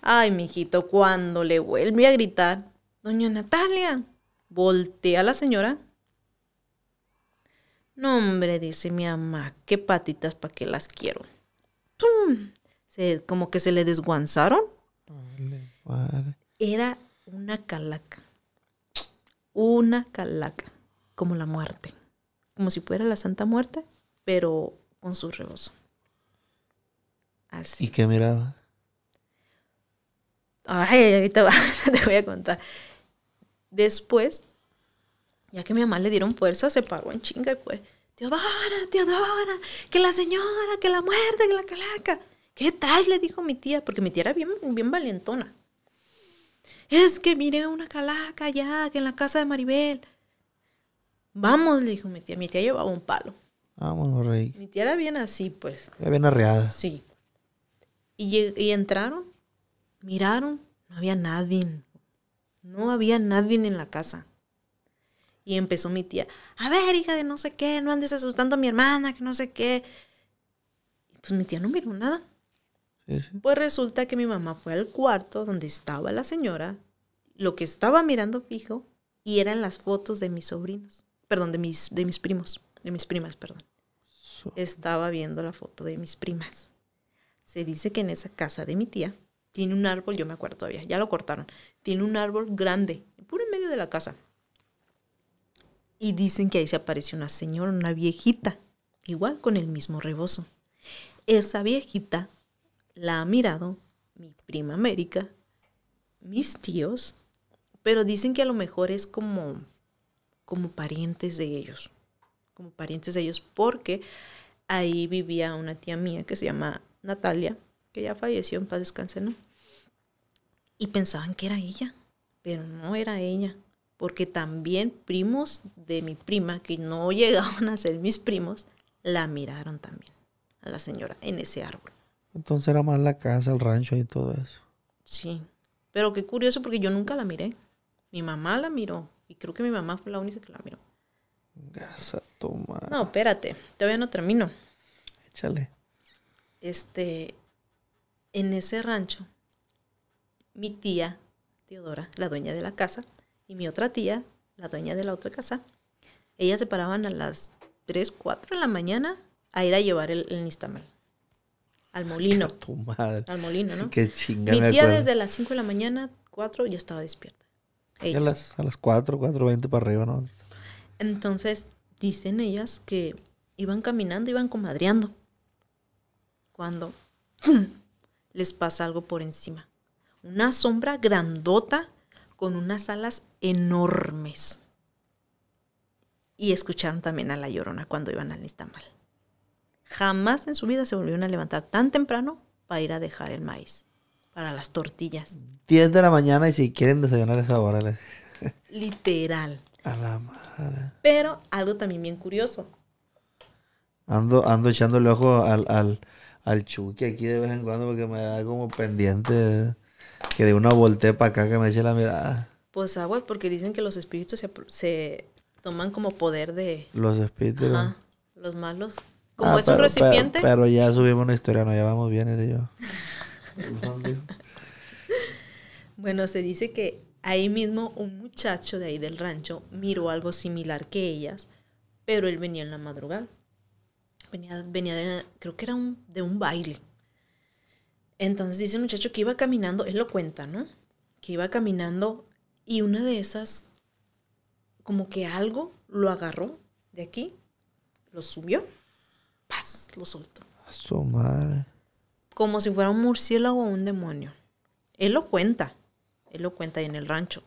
Ay, mijito, cuando le vuelve a gritar, Doña Natalia, voltea a la señora. No, hombre, dice mi mamá, qué patitas para que las quiero. como que se le desguanzaron. Era una calaca. Una calaca. Como la muerte. Como si fuera la Santa Muerte, pero con su rebozo. Así. ¿Y qué miraba? Ay, ahorita te voy a contar. Después, ya que mi mamá le dieron fuerza, se paró en chinga y fue, pues. Teodora, Teodora, que la señora, que la muerte, que la calaca. ¿Qué traes? Le dijo mi tía, porque mi tía era bien, bien valentona. Es que miré una calaca allá, que en la casa de Maribel. Vamos, le dijo mi tía. Mi tía llevaba un palo. Vámonos, rey. Mi tía era bien así, pues. Era bien arreada. Sí. y entraron Miraron, no había nadie. No había nadie en la casa. Y empezó mi tía, a ver, hija de no sé qué, no andes asustando a mi hermana, que no sé qué. pues mi tía no miró nada. Pues resulta que mi mamá fue al cuarto donde estaba la señora, lo que estaba mirando fijo, y eran las fotos de mis sobrinos, perdón, de mis, de mis primos, de mis primas, perdón. Estaba viendo la foto de mis primas. Se dice que en esa casa de mi tía tiene un árbol, yo me acuerdo todavía, ya lo cortaron, tiene un árbol grande, puro en medio de la casa. Y dicen que ahí se apareció una señora, una viejita, igual con el mismo rebozo. Esa viejita la ha mirado mi prima América, mis tíos, pero dicen que a lo mejor es como, como parientes de ellos, como parientes de ellos, porque ahí vivía una tía mía que se llama Natalia, que ya falleció en paz descanse, ¿no? y pensaban que era ella, pero no era ella, porque también primos de mi prima, que no llegaban a ser mis primos, la miraron también, a la señora, en ese árbol. Entonces era más la casa, el rancho y todo eso. Sí, pero qué curioso porque yo nunca la miré. Mi mamá la miró y creo que mi mamá fue la única que la miró. Gasa, toma. No, espérate, todavía no termino. Échale. Este, en ese rancho mi tía Teodora, la dueña de la casa, y mi otra tía, la dueña de la otra casa, ellas se paraban a las 3, 4 de la mañana a ir a llevar el, nistamal. Al molino. Tu madre. Al molino, ¿no? Qué chingada. Mi tía desde las 5 de la mañana, 4, ya estaba despierta. A, las, a las 4, 4, 20 para arriba, ¿no? Entonces, dicen ellas que iban caminando, iban comadreando. Cuando les pasa algo por encima. Una sombra grandota con unas alas enormes. Y escucharon también a la llorona cuando iban al Nistamal. Jamás en su vida se volvieron a levantar tan temprano para ir a dejar el maíz para las tortillas. 10 de la mañana y si quieren desayunar esa hora. Literal. A la madre. Pero algo también bien curioso. Ando, ando echándole ojo al, al, aquí de vez en cuando porque me da como pendiente que de una volteé para acá que me eché la mirada. Pues agua, porque dicen que los espíritus se, toman como poder de... Los espíritus. los malos. Como ah, es un recipiente. Pero, ya subimos una historia, no, llevamos bien, y yo. bueno, se dice que ahí mismo un muchacho de ahí del rancho miró algo similar que ellas, pero él venía en la madrugada. Venía, venía de, creo que era un, de un baile. Entonces dice el muchacho que iba caminando, él lo cuenta, ¿no? Que iba caminando y una de esas, como que algo lo agarró de aquí, lo subió, paz, lo soltó. A su madre. Como si fuera un murciélago o un demonio. Él lo cuenta, él lo cuenta ahí en el rancho.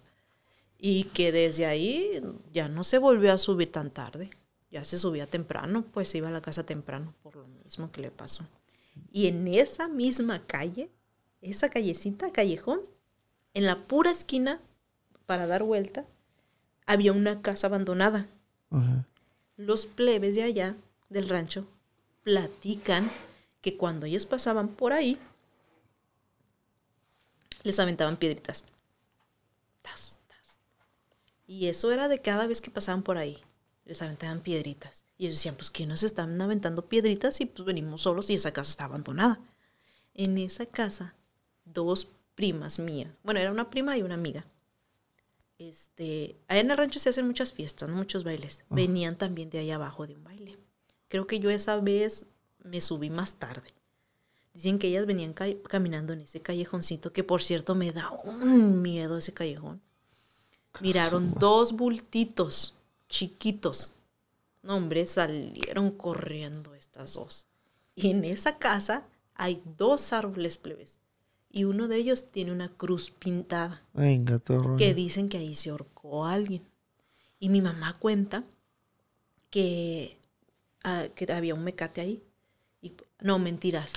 Y que desde ahí ya no se volvió a subir tan tarde. Ya se subía temprano, pues se iba a la casa temprano por lo mismo que le pasó. Y en esa misma calle, esa callecita, callejón, en la pura esquina, para dar vuelta, había una casa abandonada. Los plebes de allá, del rancho, platican que cuando ellos pasaban por ahí, les aventaban piedritas. Y eso era de cada vez que pasaban por ahí les aventaban piedritas. Y ellos decían, pues, ¿quién nos están aventando piedritas? Y pues venimos solos y esa casa está abandonada. En esa casa, dos primas mías, bueno, era una prima y una amiga. Este, allá en el rancho se hacen muchas fiestas, muchos bailes. Ah. Venían también de ahí abajo de un baile. Creo que yo esa vez me subí más tarde. Dicen que ellas venían caminando en ese callejoncito, que por cierto me da un miedo ese callejón. Miraron dos bultitos chiquitos. No, hombre, salieron corriendo estas dos. Y en esa casa hay dos árboles plebes. Y uno de ellos tiene una cruz pintada. Venga, Que dicen que ahí se ahorcó alguien. Y mi mamá cuenta que, ah, que había un mecate ahí. Y, no, mentiras.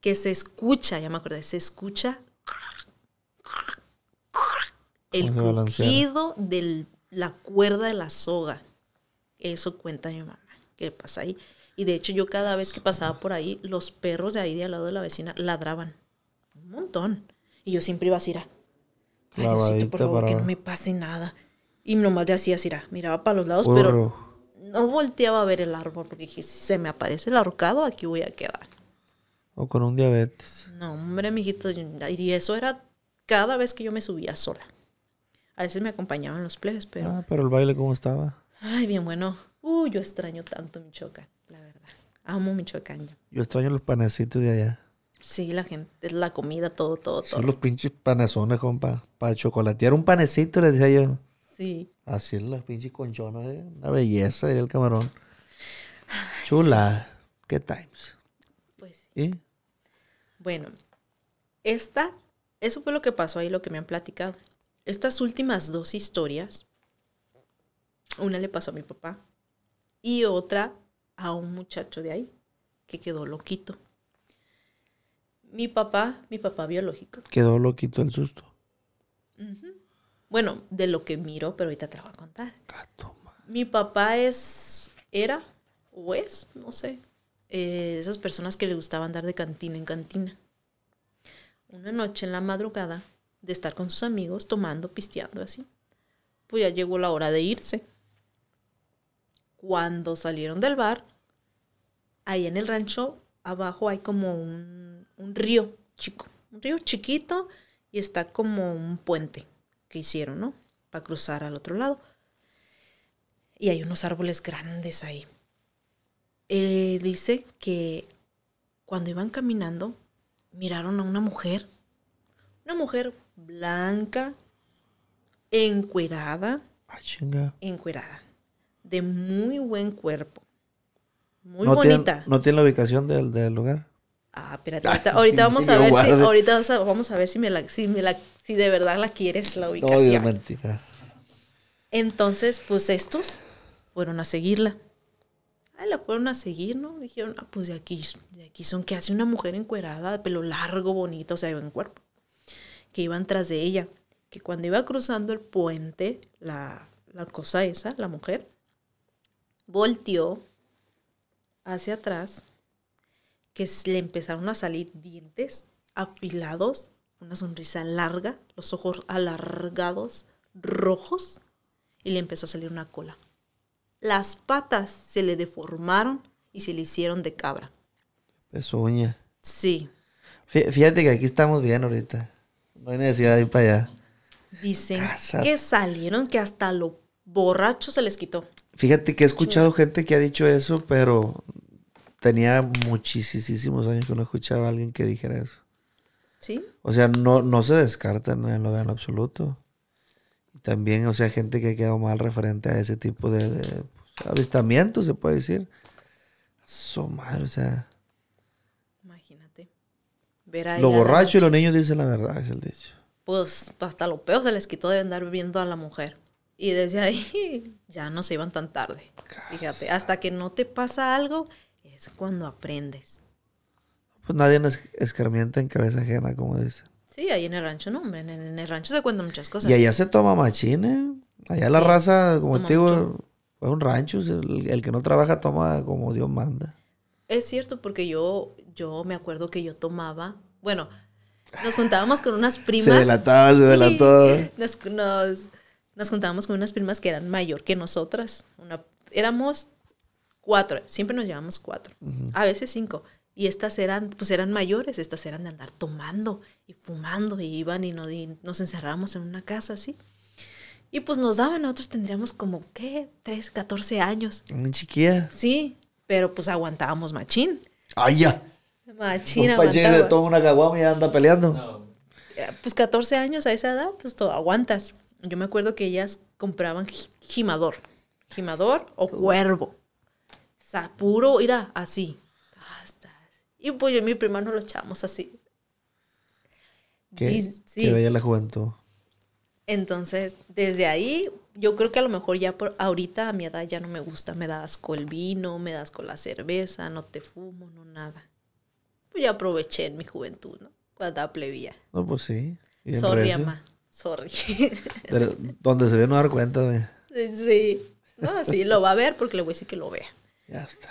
Que se escucha, ya me acordé, se escucha el crujido del la cuerda de la soga. Eso cuenta mi mamá, que pasa ahí. Y de hecho yo cada vez que pasaba por ahí, los perros de ahí de al lado de la vecina ladraban. Un montón. Y yo siempre iba a Ay, Diosito, por favor, que no me pase nada. Y nomás le hacía Cira. Miraba para los lados, pero no volteaba a ver el árbol porque dije, si se me aparece el ahorcado, aquí voy a quedar. O con un diabetes. No, hombre, amiguito. Y eso era cada vez que yo me subía sola. A veces me acompañaban los plebes, pero... Ah, pero el baile, ¿cómo estaba? Ay, bien bueno. Uy, yo extraño tanto Michoacán, la verdad. Amo Michoacán yo. Yo extraño los panecitos de allá. Sí, la gente, la comida, todo, todo, todo. Son los pinches panezones, compa. Para chocolatear un panecito, le decía yo. Sí. Así es, los pinches conchones. Eh. una belleza, diría el camarón. Chula. ¿Qué times? Pues sí. ¿Y? Bueno, esta, eso fue lo que pasó ahí, lo que me han platicado. Estas últimas dos historias, una le pasó a mi papá y otra a un muchacho de ahí que quedó loquito. Mi papá, mi papá biológico. Quedó loquito el susto. Bueno, de lo que miro, pero ahorita te lo voy a contar. mi papá es, era o es, no sé, eh, esas personas que le gustaba andar de cantina en cantina. Una noche en la madrugada, de estar con sus amigos tomando, pisteando así. Pues ya llegó la hora de irse. Cuando salieron del bar, ahí en el rancho abajo hay como un, río chico, un río chiquito y está como un puente que hicieron, ¿no? Para cruzar al otro lado. Y hay unos árboles grandes ahí. Eh, dice que cuando iban caminando, miraron a una mujer, una mujer blanca, encuerada. Ah, Encuerada. De muy buen cuerpo. Muy bonita. ¿No tiene la ubicación del, lugar? Ah, espérate, ahorita, vamos a ver si, vamos a ver si me la, si de verdad la quieres la ubicación. Entonces, pues estos fueron a seguirla. Ah, la fueron a seguir, ¿no? Dijeron, ah, pues de aquí, de aquí son que hace una mujer encuerada, de pelo largo, bonito, o sea, de buen cuerpo que iban tras de ella, que cuando iba cruzando el puente, la, la cosa esa, la mujer, volteó hacia atrás, que le empezaron a salir dientes apilados, una sonrisa larga, los ojos alargados, rojos, y le empezó a salir una cola. Las patas se le deformaron y se le hicieron de cabra. Pues uña. Sí. Fíjate que aquí estamos bien ahorita. No hay necesidad de ir para allá. Dicen que salieron, que hasta lo borracho se les quitó. Fíjate que he escuchado gente que ha dicho eso, pero tenía muchísimos años que no escuchaba a alguien que dijera eso. ¿Sí? O sea, no, no se descartan en lo, en absoluto. También, o sea, gente que ha quedado mal referente a ese tipo de, de pues, avistamientos, se puede decir. Su madre, o sea. Lo borracho y los niños dicen la verdad, es el dicho. Pues hasta lo peor se les quitó de andar viendo a la mujer. Y desde ahí ya no se iban tan tarde. Fíjate, hasta que no te pasa algo es cuando aprendes. Pues nadie nos escarmienta en cabeza ajena, como dice. Sí, ahí en el rancho, no, hombre. En el, rancho se cuentan muchas cosas. Y allá se toma machine. ¿eh? Allá la raza, como te digo, fue un rancho. El, el, que no trabaja toma como Dios manda. Es cierto, porque yo, yo me acuerdo que yo tomaba bueno, nos juntábamos con unas primas. Se delataba, se delataba. Nos, nos, nos, juntábamos con unas primas que eran mayor que nosotras. Una, éramos cuatro, siempre nos llevamos cuatro, a veces cinco. Y estas eran, pues eran mayores, estas eran de andar tomando y fumando y iban y, nos encerrábamos en una casa así. Y pues nos daban, nosotros tendríamos como, ¿qué? 3, 14 años. Muy chiquilla. Sí, pero pues aguantábamos machín. ¡Ay, ya! Machina. Un de toda una caguama y anda peleando. Eh, pues 14 años a esa edad, pues todo, aguantas. Yo me acuerdo que ellas compraban gimador. Gimador o cuervo. Sapuro, era así. Y pues yo y mi prima no lo echamos así. Que la juventud. Entonces, desde ahí, yo creo que a lo mejor ya por ahorita a mi edad ya no me gusta, me das con el vino, me das con la cerveza, no te fumo, no nada. Pues yo aproveché en mi juventud, ¿no? Cuando estaba plebía. No, pues sí. Sorry, mamá. Sorry. Pero donde se ve no dar cuenta, güey. Sí. No, sí, lo va a ver porque le voy a decir que lo vea. Ya está.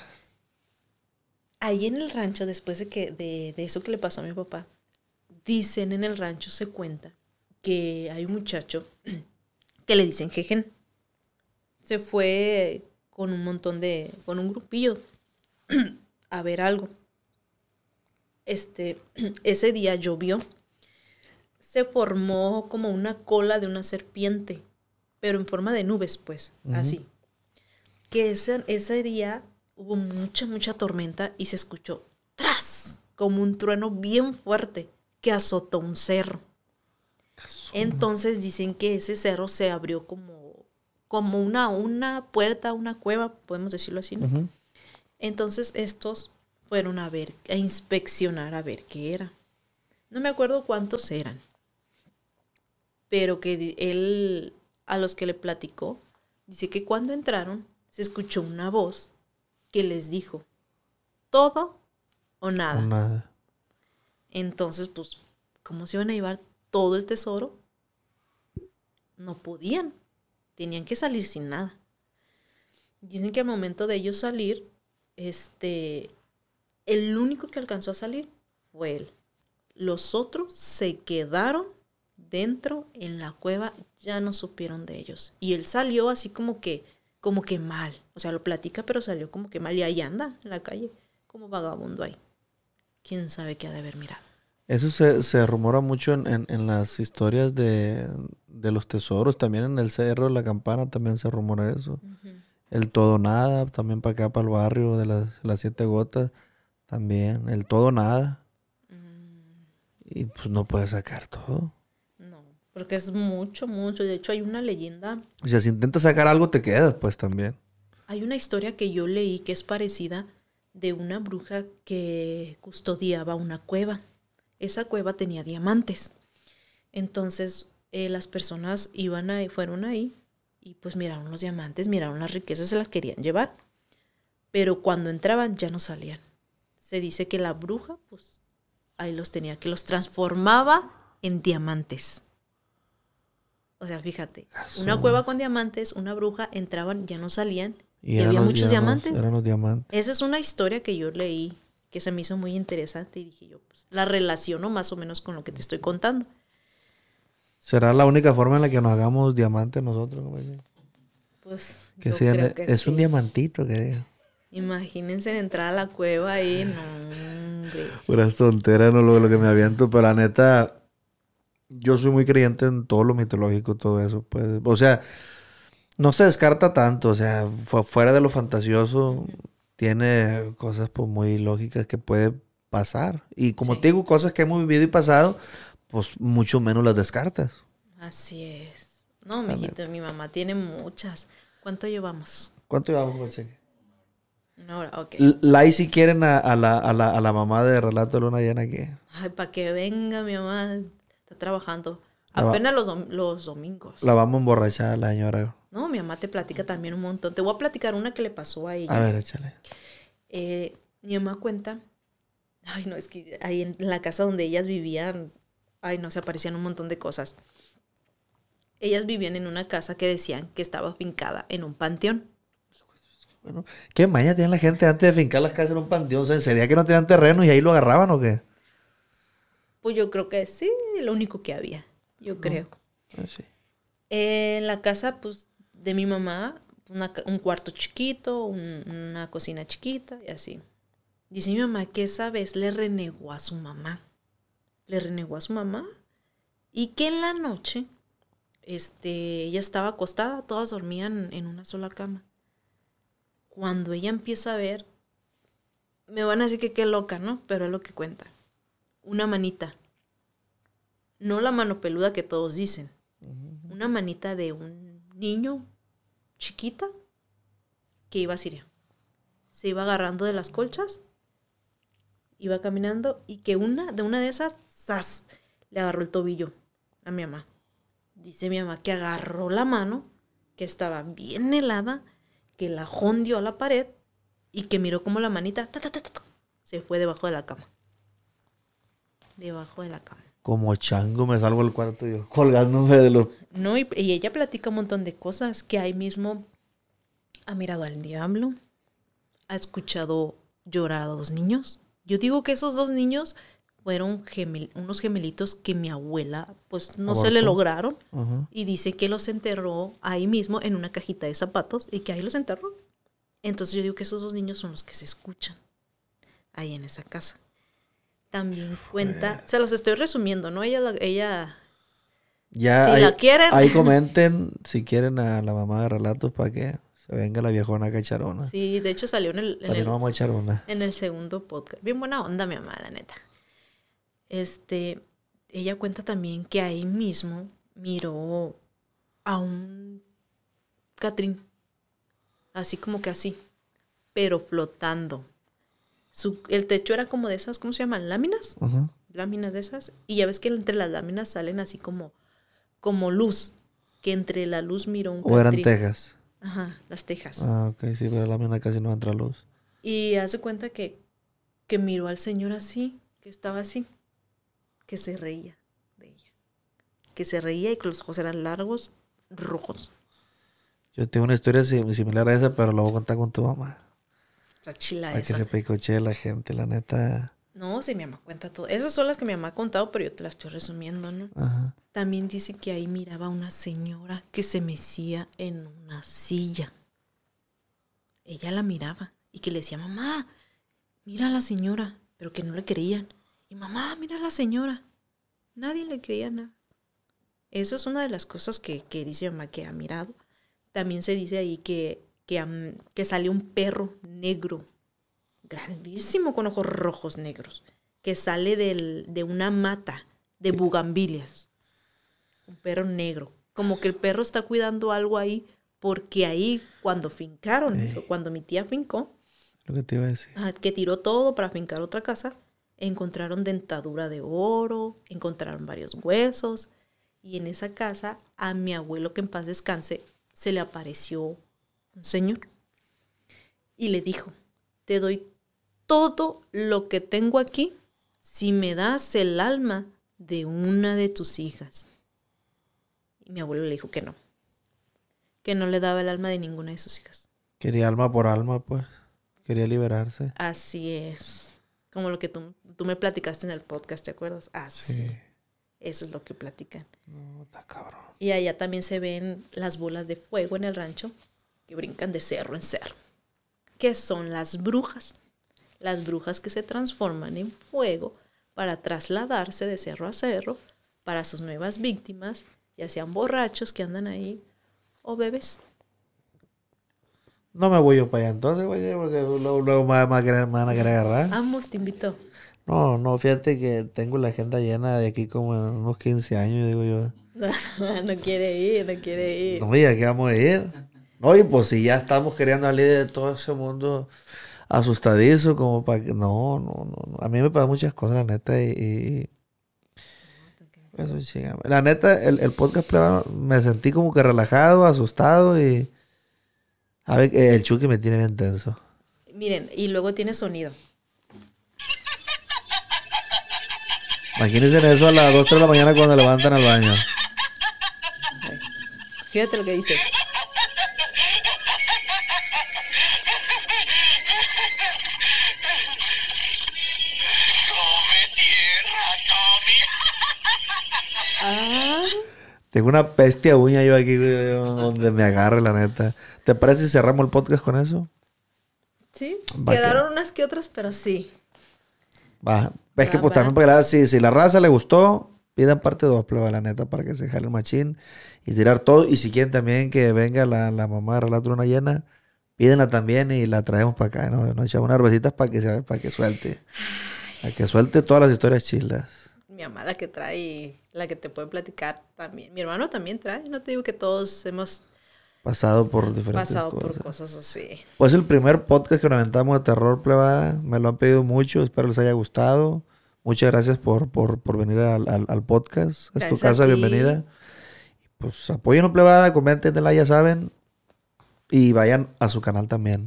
Ahí en el rancho, después de, que, de, de eso que le pasó a mi papá, dicen en el rancho, se cuenta, que hay un muchacho que le dicen jejen. Se fue con un montón de, con un grupillo a ver algo este, ese día llovió, se formó como una cola de una serpiente, pero en forma de nubes, pues, así. Que ese, ese día hubo mucha, mucha tormenta y se escuchó tras, como un trueno bien fuerte que azotó un cerro. Entonces dicen que ese cerro se abrió como, como una, una puerta, una cueva, podemos decirlo así, ¿no? Entonces estos fueron a ver, a inspeccionar a ver qué era. No me acuerdo cuántos eran, pero que él, a los que le platicó, dice que cuando entraron se escuchó una voz que les dijo, todo o nada. nada. Entonces, pues, ¿cómo se iban a llevar todo el tesoro? No podían, tenían que salir sin nada. Dicen que al momento de ellos salir, este, el único que alcanzó a salir fue él. Los otros se quedaron dentro en la cueva, ya no supieron de ellos. Y él salió así como que, como que mal. O sea, lo platica, pero salió como que mal. Y ahí anda en la calle, como vagabundo ahí. Quién sabe qué ha de haber mirado. Eso se, rumora mucho en, las historias de, de, los tesoros. También en el Cerro de la Campana también se rumora eso. El todo nada, también para acá, para el barrio de las, las siete gotas también, el todo nada. Mm. Y pues no puedes sacar todo. No, porque es mucho, mucho. De hecho, hay una leyenda. O sea, si intentas sacar algo, te quedas, pues también. Hay una historia que yo leí que es parecida de una bruja que custodiaba una cueva. Esa cueva tenía diamantes. Entonces, eh, las personas iban ahí, fueron ahí y pues miraron los diamantes, miraron las riquezas, se las querían llevar. Pero cuando entraban ya no salían se dice que la bruja, pues ahí los tenía, que los transformaba en diamantes. O sea, fíjate, una cueva con diamantes, una bruja, entraban, ya no salían. Y, había muchos diamantes. Eran los diamantes. Esa es una historia que yo leí que se me hizo muy interesante y dije yo, pues, la relaciono más o menos con lo que te estoy contando. ¿Será la única forma en la que nos hagamos diamantes nosotros? Pues. es un diamantito que diga. Imagínense entrar a la cueva ahí, no. tonteras, no lo, lo que me aviento, pero la neta, yo soy muy creyente en todo lo mitológico, todo eso, pues. O sea, no se descarta tanto, o sea, fuera de lo fantasioso, tiene cosas pues muy lógicas que puede pasar. Y como te digo, cosas que hemos vivido y pasado, pues mucho menos las descartas. Así es. No, mijito, mi mamá tiene muchas. ¿Cuánto llevamos? ¿Cuánto llevamos, José? la si quieren a, la, mamá de Relato de Luna Llena qué Ay, para que venga mi mamá. Está trabajando. Apenas los, domingos. La vamos a emborrachar la señora. No, mi mamá te platica también un montón. Te voy a platicar una que le pasó a ella. A ver, échale. Eh, mi mamá cuenta... Ay, no, es que ahí en la casa donde ellas vivían... Ay, no, se aparecían un montón de cosas. Ellas vivían en una casa que decían que estaba fincada en un panteón. Bueno, ¿Qué maña tiene la gente antes de fincar las casas en un panteón? ¿Sería que no tenían terreno y ahí lo agarraban o qué? Pues yo creo que sí, lo único que había, yo creo. Ah, eh, en la casa, pues, de mi mamá, un cuarto chiquito, una cocina chiquita y así. Dice mi mamá que esa vez le renegó a su mamá. Le renegó a su mamá y que en la noche este, ella estaba acostada, todas dormían en una sola cama cuando ella empieza a ver, me van a decir que qué loca, ¿no? Pero es lo que cuenta. Una manita. No la mano peluda que todos dicen. Una manita de un niño chiquita que iba a Siria. Se iba agarrando de las colchas, iba caminando y que una de una de esas, ¡zas! le agarró el tobillo a mi mamá. Dice mi mamá que agarró la mano, que estaba bien helada, que la jondió a la pared y que miró como la manita se fue debajo de la cama. Debajo de la cama. Como chango me salgo del cuarto yo, colgándome de lo... No, y, y ella platica un montón de cosas que ahí mismo ha mirado al diablo, ha escuchado llorar a dos niños. Yo digo que esos dos niños fueron unos gemelitos que mi abuela pues no se le lograron y dice que los enterró ahí mismo en una cajita de zapatos y que ahí los enterró. Entonces yo digo que esos dos niños son los que se escuchan ahí en esa casa. También cuenta, se los estoy resumiendo, ¿no? Ella, ella ya si ahí, la quieren. Ahí comenten si quieren a la mamá de relatos para que se venga la viejona cacharona. Sí, de hecho salió en el, en el, en el segundo podcast. Bien buena onda, mi mamá, la neta. Este, ella cuenta también que ahí mismo miró a un Catrín, así como que así, pero flotando. Su, el techo era como de esas, ¿cómo se llaman? Láminas. Láminas de esas. Y ya ves que entre las láminas salen así como, como luz, que entre la luz miró un... O eran tejas. Ajá, las tejas. Ah, ok, sí, pero la lámina casi no entra luz. Y hace cuenta que, que miró al señor así, que estaba así que se reía de ella. Que se reía y que los ojos eran largos, rojos. Yo tengo una historia similar a esa, pero la voy a contar con tu mamá. La chila esa. que se picochee la gente, la neta. No, si mi mamá cuenta todo. Esas son las que mi mamá ha contado, pero yo te las estoy resumiendo, ¿no? También dice que ahí miraba una señora que se mecía en una silla. Ella la miraba y que le decía, mamá, mira a la señora, pero que no le creían mamá, mira a la señora. Nadie le creía nada. Eso es una de las cosas que, dice mamá que ha mirado. También se dice ahí que, que, que salió un perro negro, grandísimo, con ojos rojos negros, que sale de una mata de bugambilias. Un perro negro. Como que el perro está cuidando algo ahí, porque ahí cuando fincaron, eh. cuando mi tía fincó, que tiró todo para fincar otra casa encontraron dentadura de oro, encontraron varios huesos. Y en esa casa, a mi abuelo que en paz descanse, se le apareció un señor. Y le dijo, te doy todo lo que tengo aquí si me das el alma de una de tus hijas. Y mi abuelo le dijo que no, que no le daba el alma de ninguna de sus hijas. Quería alma por alma, pues. Quería liberarse. Así es. Como lo que tú, me platicaste en el podcast, ¿te acuerdas? Ah, sí. Eso es lo que platican. No, está cabrón. Y allá también se ven las bolas de fuego en el rancho que brincan de cerro en cerro. Que son las brujas. Las brujas que se transforman en fuego para trasladarse de cerro a cerro para sus nuevas víctimas, ya sean borrachos que andan ahí o bebés. No me voy yo para allá entonces, güey, porque luego, más me, van me, a querer agarrar. Vamos, te invito. No, no, fíjate que tengo la agenda llena de aquí como en unos 15 años, digo yo. no quiere ir, no quiere ir. No, ya que vamos a ir. No, y pues si ya estamos queriendo salir de todo ese mundo asustadizo, como para que. No, no, no. A mí me pasan muchas cosas, la neta, y. la neta, el, el podcast me sentí como que relajado, asustado y a ver, eh, el chuque me tiene bien tenso. Miren, y luego tiene sonido. Imagínense eso a las 2, 3 de la mañana cuando levantan al baño. Fíjate lo que dice. Ah. Tengo una peste uña yo aquí, donde me agarre, la neta. ¿Te parece si cerramos el podcast con eso? Sí, quedaron unas que otras, pero sí. Va. Es que pues también, para, si, si la raza le gustó, pidan parte dos pleba, la neta, para que se jale el machín y tirar todo. Y si quieren también que venga la, mamá de Relato Una Llena, pídenla también y la traemos para acá. no no echamos unas besitas para que, se, para que suelte. Para que suelte todas las historias chidas. Mi amada que trae, la que te puede platicar también. Mi hermano también trae. No te digo que todos hemos Pasado por diferentes cosas. Pasado por cosas así. Pues el primer podcast que nos aventamos de terror, plebada. Me lo han pedido mucho. Espero les haya gustado. Muchas gracias por, por, venir al, podcast. Es tu casa, bienvenida. Pues apoyen plebada, coméntenla, ya saben. Y vayan a su canal también.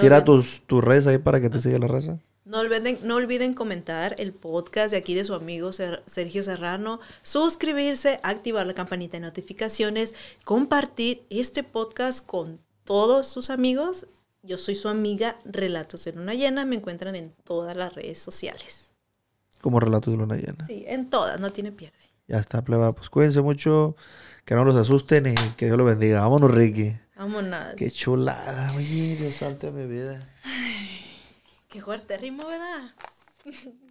Tira tus, tus redes ahí para que te ah. siga la raza. No olviden, no olviden comentar el podcast de aquí de su amigo Sergio Serrano, suscribirse, activar la campanita de notificaciones, compartir este podcast con todos sus amigos. Yo soy su amiga Relatos de Luna Llena, me encuentran en todas las redes sociales. Como Relatos de Luna Llena. Sí, en todas, no tiene pierde. Ya está, pleba. Pues cuídense mucho, que no los asusten y que Dios los bendiga. Vámonos, Ricky. Vámonos. Qué chulada, oye, Dios santo de mi vida. Ay. Qué fuerte ritmo, ¿verdad?